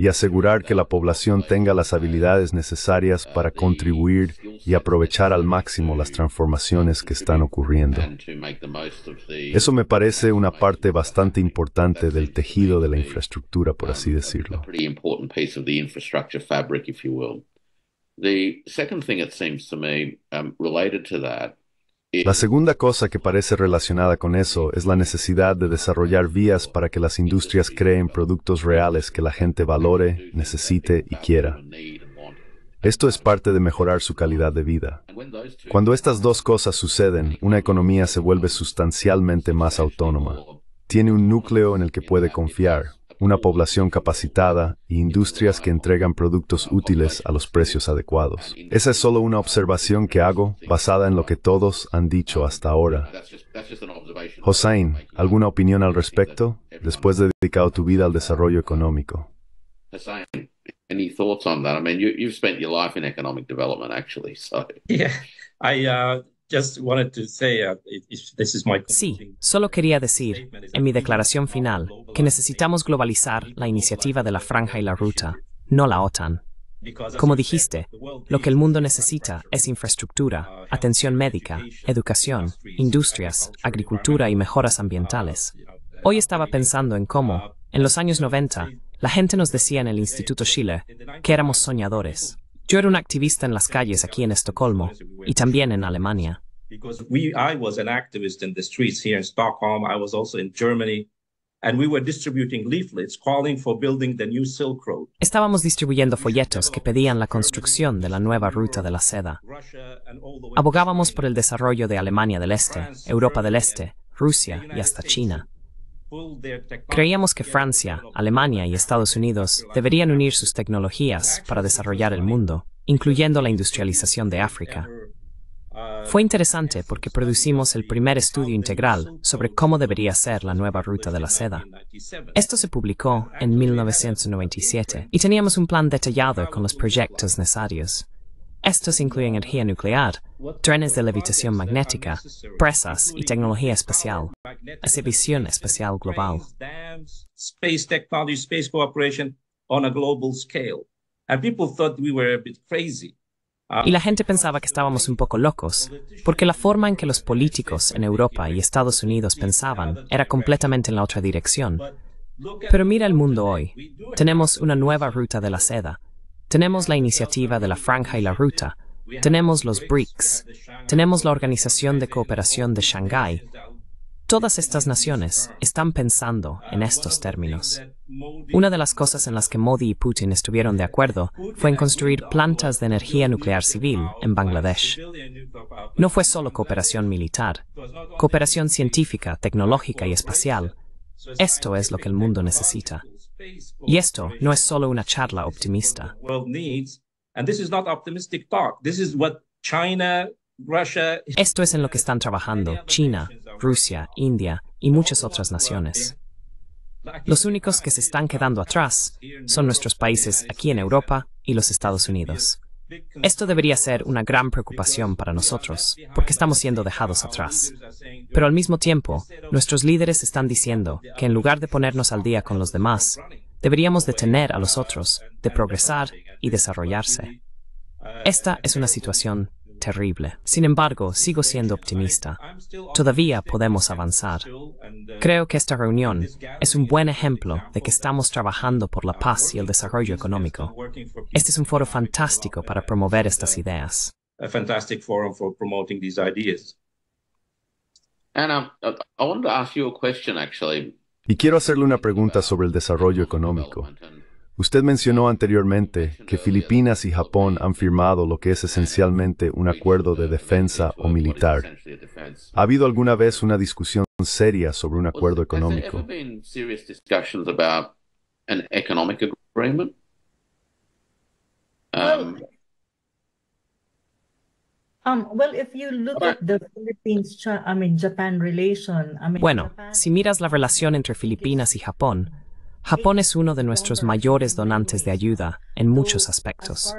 y asegurar que la población tenga las habilidades necesarias para contribuir y aprovechar al máximo las transformaciones que están ocurriendo. Eso me parece una parte bastante importante del tejido de la infraestructura, por así decirlo. The second thing que me um, related to that la segunda cosa que parece relacionada con eso es la necesidad de desarrollar vías para que las industrias creen productos reales que la gente valore, necesite y quiera. Esto es parte de mejorar su calidad de vida. Cuando estas dos cosas suceden, una economía se vuelve sustancialmente más autónoma. Tiene un núcleo en el que puede confiar, una población capacitada y e industrias que entregan productos útiles a los precios adecuados. Esa es solo una observación que hago basada en lo que todos han dicho hasta ahora. Hossein, ¿alguna opinión al respecto después de dedicado tu vida al desarrollo económico? any thoughts on that? I mean, you, spent your life in economic development, actually. So uh, Uh, sí, solo quería decir en mi declaración final que necesitamos globalizar la iniciativa de la franja y la ruta, no la OTAN. Como dijiste, lo que el mundo necesita es infraestructura, atención médica, educación, industrias, agricultura y mejoras ambientales. Uh, Hoy estaba pensando en cómo, uh, en los años 90, la gente nos decía en el Instituto Chile que éramos soñadores. Yo era un activista en las calles aquí en Estocolmo y también en Alemania. Estábamos distribuyendo folletos que pedían la construcción de la nueva ruta de la seda. Abogábamos por el desarrollo de Alemania del Este, Europa del Este, Rusia y hasta China. Creíamos que Francia, Alemania y Estados Unidos deberían unir sus tecnologías para desarrollar el mundo, incluyendo la industrialización de África. Fue interesante porque producimos el primer estudio integral sobre cómo debería ser la nueva ruta de la seda. Esto se publicó en 1997 y teníamos un plan detallado con los proyectos necesarios. Estos incluyen energía nuclear, trenes de levitación magnética, presas y tecnología espacial, exhibición espacial global. Y la gente pensaba que estábamos un poco locos, porque la forma en que los políticos en Europa y Estados Unidos pensaban era completamente en la otra dirección. Pero mira el mundo hoy. Tenemos una nueva ruta de la seda. Tenemos la iniciativa de la franja y la ruta, tenemos los BRICS, tenemos la Organización de Cooperación de Shanghái. Todas estas naciones están pensando en estos términos. Una de las cosas en las que Modi y Putin estuvieron de acuerdo fue en construir plantas de energía nuclear civil en Bangladesh. No fue solo cooperación militar, cooperación científica, tecnológica y espacial. Esto es lo que el mundo necesita. Y esto no es solo una charla optimista. Esto es en lo que están trabajando China, Rusia, India y muchas otras naciones. Los únicos que se están quedando atrás son nuestros países aquí en Europa y los Estados Unidos. Esto debería ser una gran preocupación para nosotros, porque estamos siendo dejados atrás. Pero al mismo tiempo, nuestros líderes están diciendo que en lugar de ponernos al día con los demás, Deberíamos detener a los otros, de progresar y desarrollarse. Esta es una situación terrible. Sin embargo, sigo siendo optimista. Todavía podemos avanzar. Creo que esta reunión es un buen ejemplo de que estamos trabajando por la paz y el desarrollo económico. Este es un foro fantástico para promover estas ideas. I to ask y quiero hacerle una pregunta sobre el desarrollo económico. Usted mencionó anteriormente que Filipinas y Japón han firmado lo que es esencialmente un acuerdo de defensa o militar. ¿Ha habido alguna vez una discusión seria sobre un acuerdo económico? Bueno, si miras la relación entre Filipinas y Japón, Japón es uno de nuestros mayores donantes de ayuda en muchos aspectos.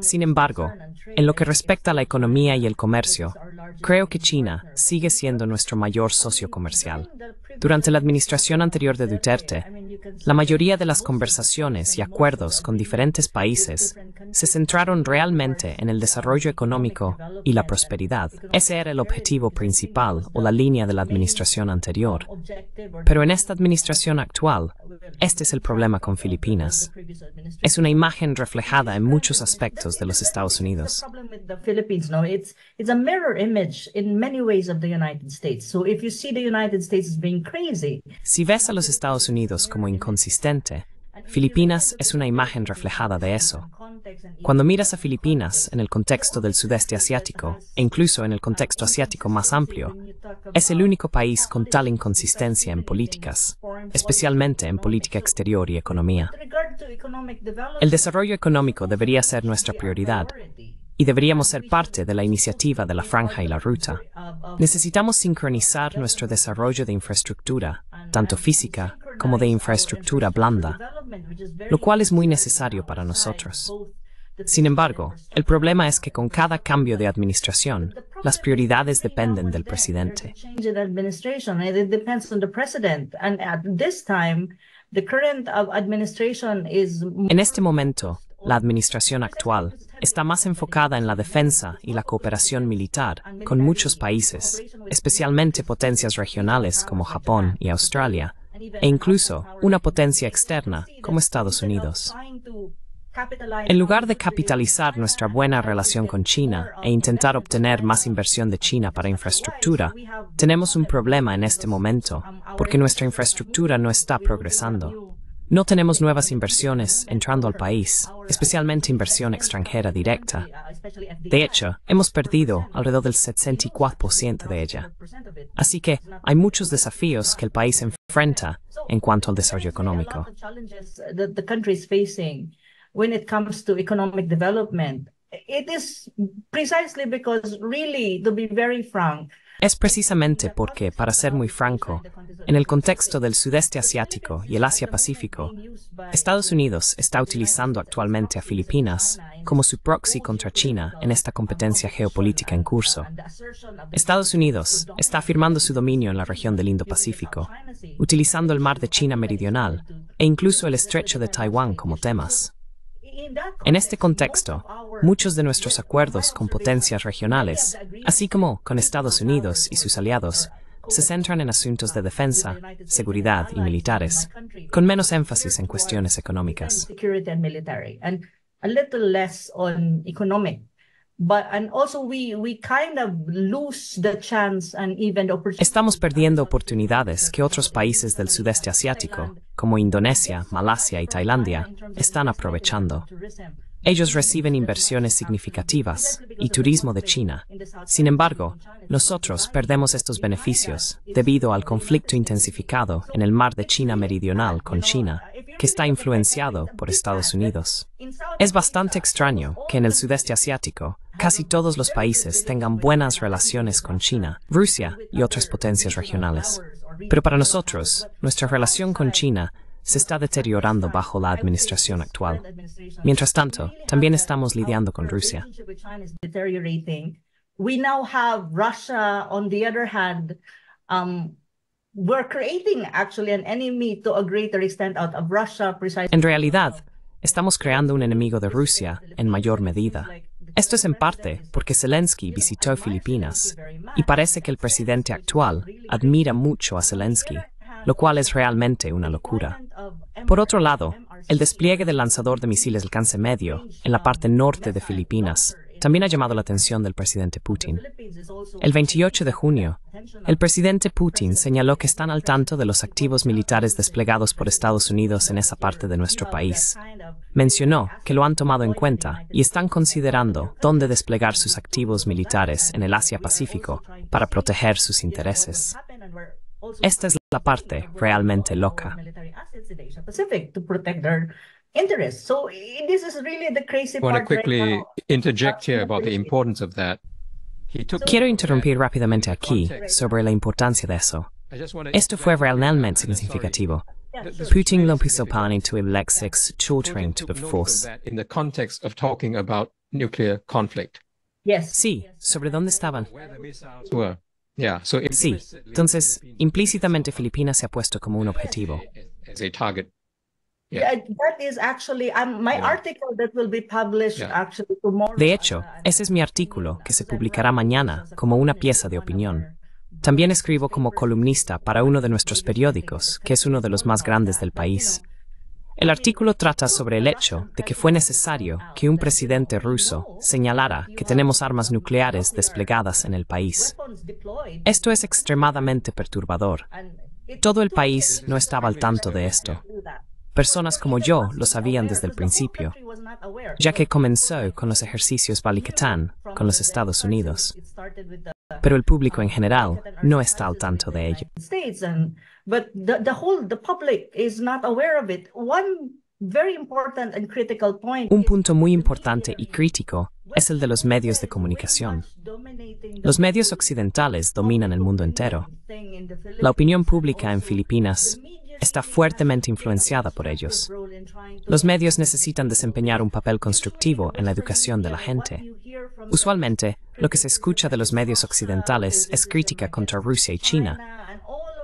Sin embargo, en lo que respecta a la economía y el comercio, creo que China sigue siendo nuestro mayor socio comercial. Durante la administración anterior de Duterte, la mayoría de las conversaciones y acuerdos con diferentes países se centraron realmente en el desarrollo económico y la prosperidad. Ese era el objetivo principal o la línea de la administración anterior. Pero en esta administración actual, este es el problema con Filipinas. Es una imagen reflejada en muchos aspectos de los Estados Unidos. So if you see the United States being si ves a los Estados Unidos como inconsistente, Filipinas es una imagen reflejada de eso. Cuando miras a Filipinas en el contexto del sudeste asiático, e incluso en el contexto asiático más amplio, es el único país con tal inconsistencia en políticas, especialmente en política exterior y economía. El desarrollo económico debería ser nuestra prioridad, y deberíamos ser parte de la iniciativa de la franja y la ruta. Necesitamos sincronizar nuestro desarrollo de infraestructura, tanto física como de infraestructura blanda, lo cual es muy necesario para nosotros. Sin embargo, el problema es que con cada cambio de administración, las prioridades dependen del presidente. Uh, en este momento, la administración actual está más enfocada en la defensa y la cooperación militar con muchos países, especialmente potencias regionales como Japón y Australia, e incluso una potencia externa como Estados Unidos. En lugar de capitalizar nuestra buena relación con China e intentar obtener más inversión de China para infraestructura, tenemos un problema en este momento porque nuestra infraestructura no está progresando. No tenemos nuevas inversiones entrando al país, especialmente inversión extranjera directa. De hecho, hemos perdido alrededor del 74% de ella. Así que hay muchos desafíos que el país enfrenta en cuanto al desarrollo económico. it is precisely because, really, to be very frank, es precisamente porque, para ser muy franco, en el contexto del sudeste asiático y el Asia-Pacífico, Estados Unidos está utilizando actualmente a Filipinas como su proxy contra China en esta competencia geopolítica en curso. Estados Unidos está afirmando su dominio en la región del Indo-Pacífico, utilizando el mar de China Meridional e incluso el estrecho de Taiwán como temas. En este contexto, muchos de nuestros acuerdos con potencias regionales, así como con Estados Unidos y sus aliados, se centran en asuntos de defensa, seguridad y militares, con menos énfasis en cuestiones económicas. Estamos perdiendo oportunidades que otros países del sudeste asiático, como Indonesia, Malasia y Tailandia, están aprovechando. Ellos reciben inversiones significativas y turismo de China. Sin embargo, nosotros perdemos estos beneficios debido al conflicto intensificado en el mar de China Meridional con China, que está influenciado por Estados Unidos. Es bastante extraño que en el sudeste asiático casi todos los países tengan buenas relaciones con China, Rusia y otras potencias regionales. Pero para nosotros, nuestra relación con China se está deteriorando bajo la administración actual. Mientras tanto, también estamos lidiando con Rusia. En realidad, estamos creando un enemigo de Rusia en mayor medida. Esto es en parte porque Zelensky visitó Filipinas y parece que el presidente actual admira mucho a Zelensky, lo cual es realmente una locura. Por otro lado, el despliegue del lanzador de misiles alcance medio en la parte norte de Filipinas también ha llamado la atención del presidente Putin. El 28 de junio, el presidente Putin señaló que están al tanto de los activos militares desplegados por Estados Unidos en esa parte de nuestro país. Mencionó que lo han tomado en cuenta y están considerando dónde desplegar sus activos militares en el Asia-Pacífico para proteger sus intereses. Esta es la parte realmente loca. interest. So this is really the crazy I want to quickly right interject That's here about crazy. the importance of that. Quiero interrumpir rápidamente aquí sobre la importancia de eso. Esto fue realmente significativo. Putting Lompisopan into Ilexic's chortering to the force. In the context of talking about nuclear conflict. Yes. Sí, sobre dónde estaban. Yeah. Sí, entonces implícitamente Filipinas se ha puesto como un objetivo. As a target. De hecho, ese es mi artículo que se publicará mañana como una pieza de opinión. También escribo como columnista para uno de nuestros periódicos, que es uno de los más grandes del país. El artículo trata sobre el hecho de que fue necesario que un presidente ruso señalara que tenemos armas nucleares desplegadas en el país. Esto es extremadamente perturbador. Todo el país no estaba al tanto de esto. Personas como yo lo sabían desde el principio, ya que comenzó con los ejercicios Balikatan con los Estados Unidos, pero el público en general no está al tanto de ello. Un punto muy importante y crítico es el de los medios de comunicación. Los medios occidentales dominan el mundo entero. La opinión pública en Filipinas está fuertemente influenciada por ellos. Los medios necesitan desempeñar un papel constructivo en la educación de la gente. Usualmente, lo que se escucha de los medios occidentales es crítica contra Rusia y China,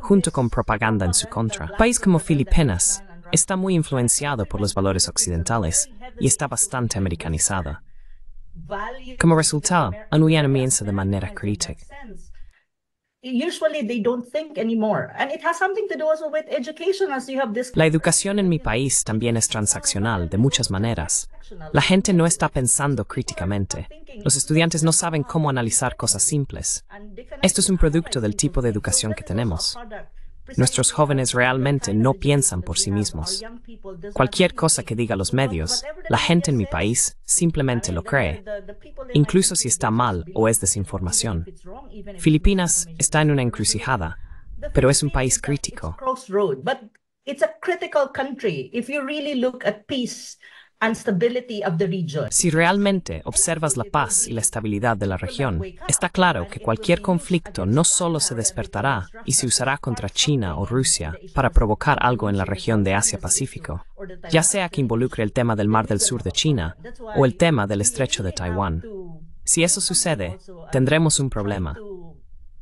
junto con propaganda en su contra. País como Filipinas está muy influenciado por los valores occidentales y está bastante americanizado. Como resultado, Anuyan a de manera crítica. La educación en mi país también es transaccional de muchas maneras. La gente no está pensando críticamente. Los estudiantes no saben cómo analizar cosas simples. Esto es un producto del tipo de educación que tenemos. Nuestros jóvenes realmente no piensan por sí mismos. Cualquier cosa que diga los medios, la gente en mi país simplemente lo cree, incluso si está mal o es desinformación. Filipinas está en una encrucijada, pero es un país crítico. Si realmente observas la paz y la estabilidad de la región, está claro que cualquier conflicto no solo se despertará y se usará contra China o Rusia para provocar algo en la región de Asia-Pacífico, ya sea que involucre el tema del Mar del Sur de China o el tema del Estrecho de Taiwán. Si eso sucede, tendremos un problema.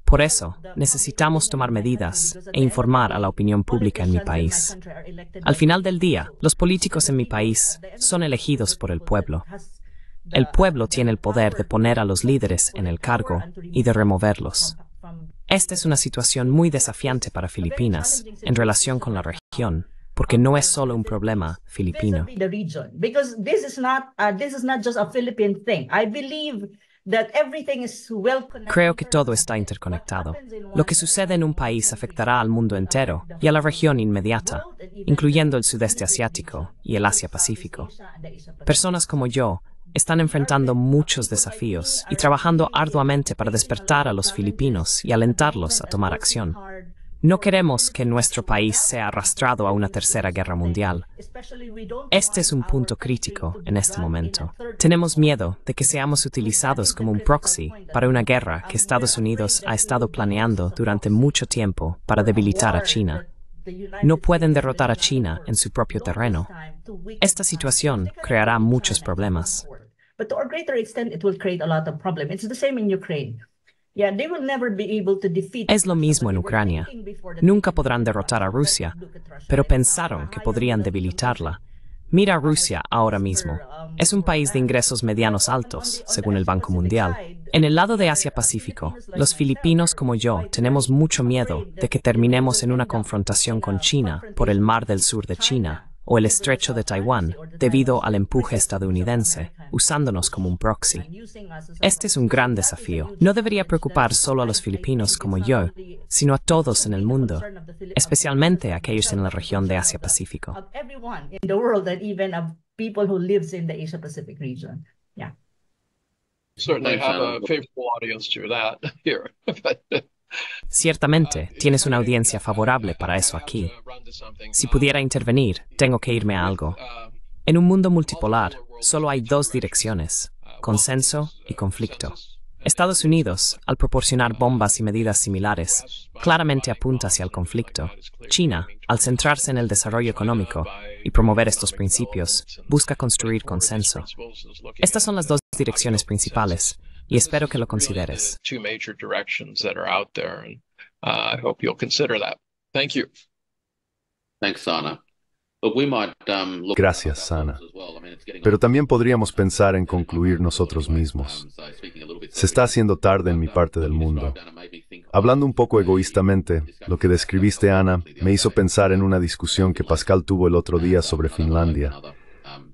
Por eso, necesitamos tomar medidas e informar a la opinión pública en mi país. Al final del día, los políticos en mi país son elegidos por el pueblo. El pueblo tiene el poder de poner a los líderes en el cargo y de removerlos. Esta es una situación muy desafiante para Filipinas en relación con la región, porque no es solo un problema filipino. Creo que todo está interconectado. Lo que sucede en un país afectará al mundo entero y a la región inmediata, incluyendo el sudeste asiático y el Asia-Pacífico. Personas como yo están enfrentando muchos desafíos y trabajando arduamente para despertar a los filipinos y alentarlos a tomar acción. No queremos que nuestro país sea arrastrado a una tercera guerra mundial. Este es un punto crítico en este momento. Tenemos miedo de que seamos utilizados como un proxy para una guerra que Estados Unidos ha estado planeando durante mucho tiempo para debilitar a China. No pueden derrotar a China en su propio terreno. Esta situación creará muchos problemas. a es lo mismo en Ucrania. Nunca podrán derrotar a Rusia, pero pensaron que podrían debilitarla. Mira Rusia ahora mismo. Um, es un país de ingresos medianos altos, según el Banco Mundial. En el lado de Asia-Pacífico, los filipinos como yo tenemos mucho miedo de que terminemos en una confrontación con China por el mar del sur de China, o el estrecho de Taiwán debido al empuje estadounidense, usándonos como un proxy. Este es un gran desafío. No debería preocupar solo a los filipinos como yo, sino a todos en el mundo, especialmente a aquellos en la región de Asia-Pacífico. Ciertamente, ah, tienes una eh, audiencia favorable para eso aquí. Si pudiera um, intervenir, tengo que irme a algo. Um, en un mundo multipolar, uh, solo hay dos direcciones, uh, consenso y uh, conflicto. Estados Unidos, al proporcionar bombas y medidas similares, claramente apunta hacia el conflicto. China, al centrarse en el desarrollo económico y promover estos principios, busca construir consenso. Estas son las dos direcciones principales, y espero que lo consideres. Gracias, Ana. Pero también podríamos pensar en concluir nosotros mismos. Se está haciendo tarde en mi parte del mundo. Hablando un poco egoístamente, lo que describiste, Ana, me hizo pensar en una discusión que Pascal tuvo el otro día sobre Finlandia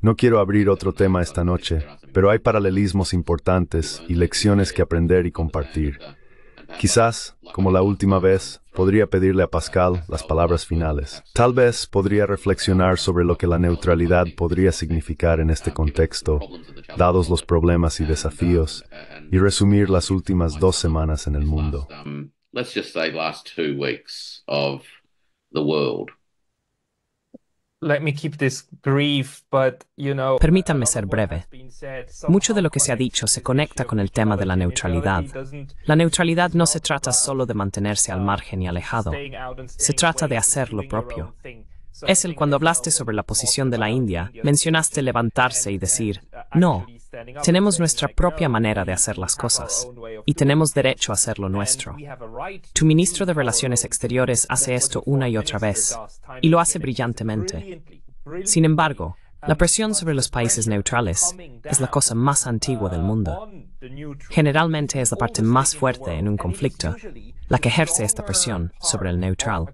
no quiero abrir otro tema esta noche, pero hay paralelismos importantes y lecciones que aprender y compartir. Quizás, como la última vez, podría pedirle a Pascal las palabras finales. Tal vez podría reflexionar sobre lo que la neutralidad podría significar en este contexto, dados los problemas y desafíos, y resumir las últimas dos semanas en el mundo. Permítanme ser breve. Mucho de lo que se ha dicho se conecta con el tema de la neutralidad. La neutralidad no se trata solo de mantenerse al margen y alejado, se trata de hacer lo propio. Es el cuando hablaste sobre la posición de la India, mencionaste levantarse y uh, decir, no, tenemos nuestra propia manera de hacer las cosas y tenemos derecho a hacerlo nuestro. Tu ministro de Relaciones Exteriores hace esto una y otra vez y lo hace brillantemente. Sin embargo, la presión sobre los países neutrales es la cosa más antigua del mundo. Generalmente es la parte más fuerte en un conflicto la que ejerce esta presión sobre el neutral.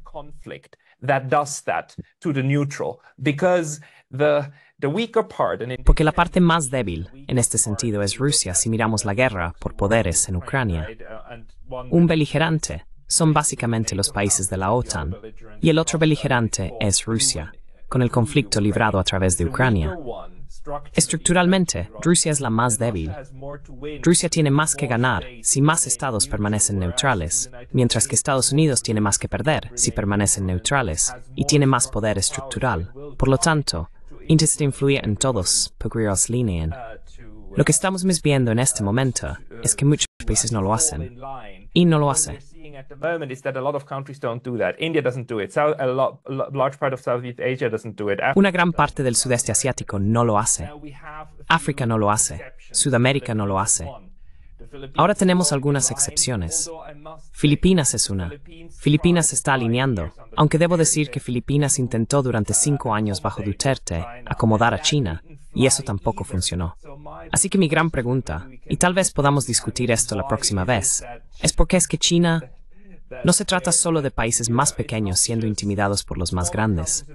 Porque la parte más débil en este sentido es Rusia si miramos la guerra por poderes en Ucrania. Un beligerante son básicamente los países de la OTAN y el otro beligerante es Rusia, con el conflicto librado a través de Ucrania. Estructuralmente, Rusia es la más débil. Rusia tiene más que ganar si más estados permanecen neutrales, mientras que Estados Unidos tiene más que perder si permanecen neutrales y tiene más poder estructural. Por lo tanto, influye en todos por Lo que estamos viendo en este momento es que muchos países no lo hacen. Y no lo hacen. Una gran parte del sudeste asiático no lo hace. África no lo hace. Sudamérica no lo hace. Ahora tenemos algunas excepciones. Filipinas es una. Filipinas está alineando, aunque debo decir que Filipinas intentó durante cinco años bajo Duterte acomodar a China, y eso tampoco funcionó. Así que mi gran pregunta, y tal vez podamos discutir esto la próxima vez, es por qué es que China no se trata solo de países más pequeños siendo intimidados por los más grandes.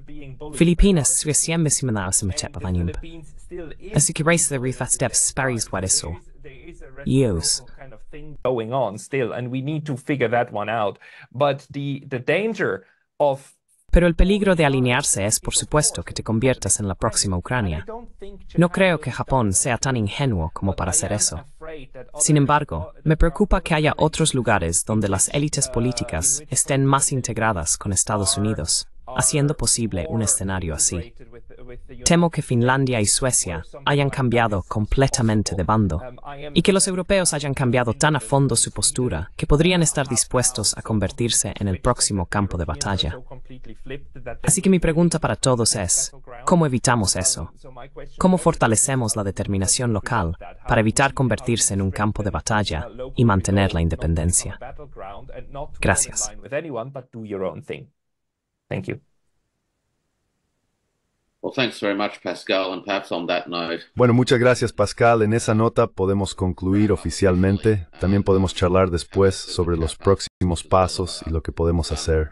Filipinas recién para en Así que de Steps, pero el peligro de alinearse es, por supuesto, que te conviertas en la próxima Ucrania. No creo que Japón sea tan ingenuo como para hacer eso. Sin embargo, me preocupa que haya otros lugares donde las élites políticas estén más integradas con Estados Unidos haciendo posible un escenario así. Temo que Finlandia y Suecia hayan cambiado completamente de bando y que los europeos hayan cambiado tan a fondo su postura que podrían estar dispuestos a convertirse en el próximo campo de batalla. Así que mi pregunta para todos es, ¿cómo evitamos eso? ¿Cómo fortalecemos la determinación local para evitar convertirse en un campo de batalla y mantener la independencia? Gracias. Thank Bueno, muchas gracias, Pascal. En esa nota podemos concluir oficialmente. También podemos charlar después sobre los próximos pasos y lo que podemos hacer.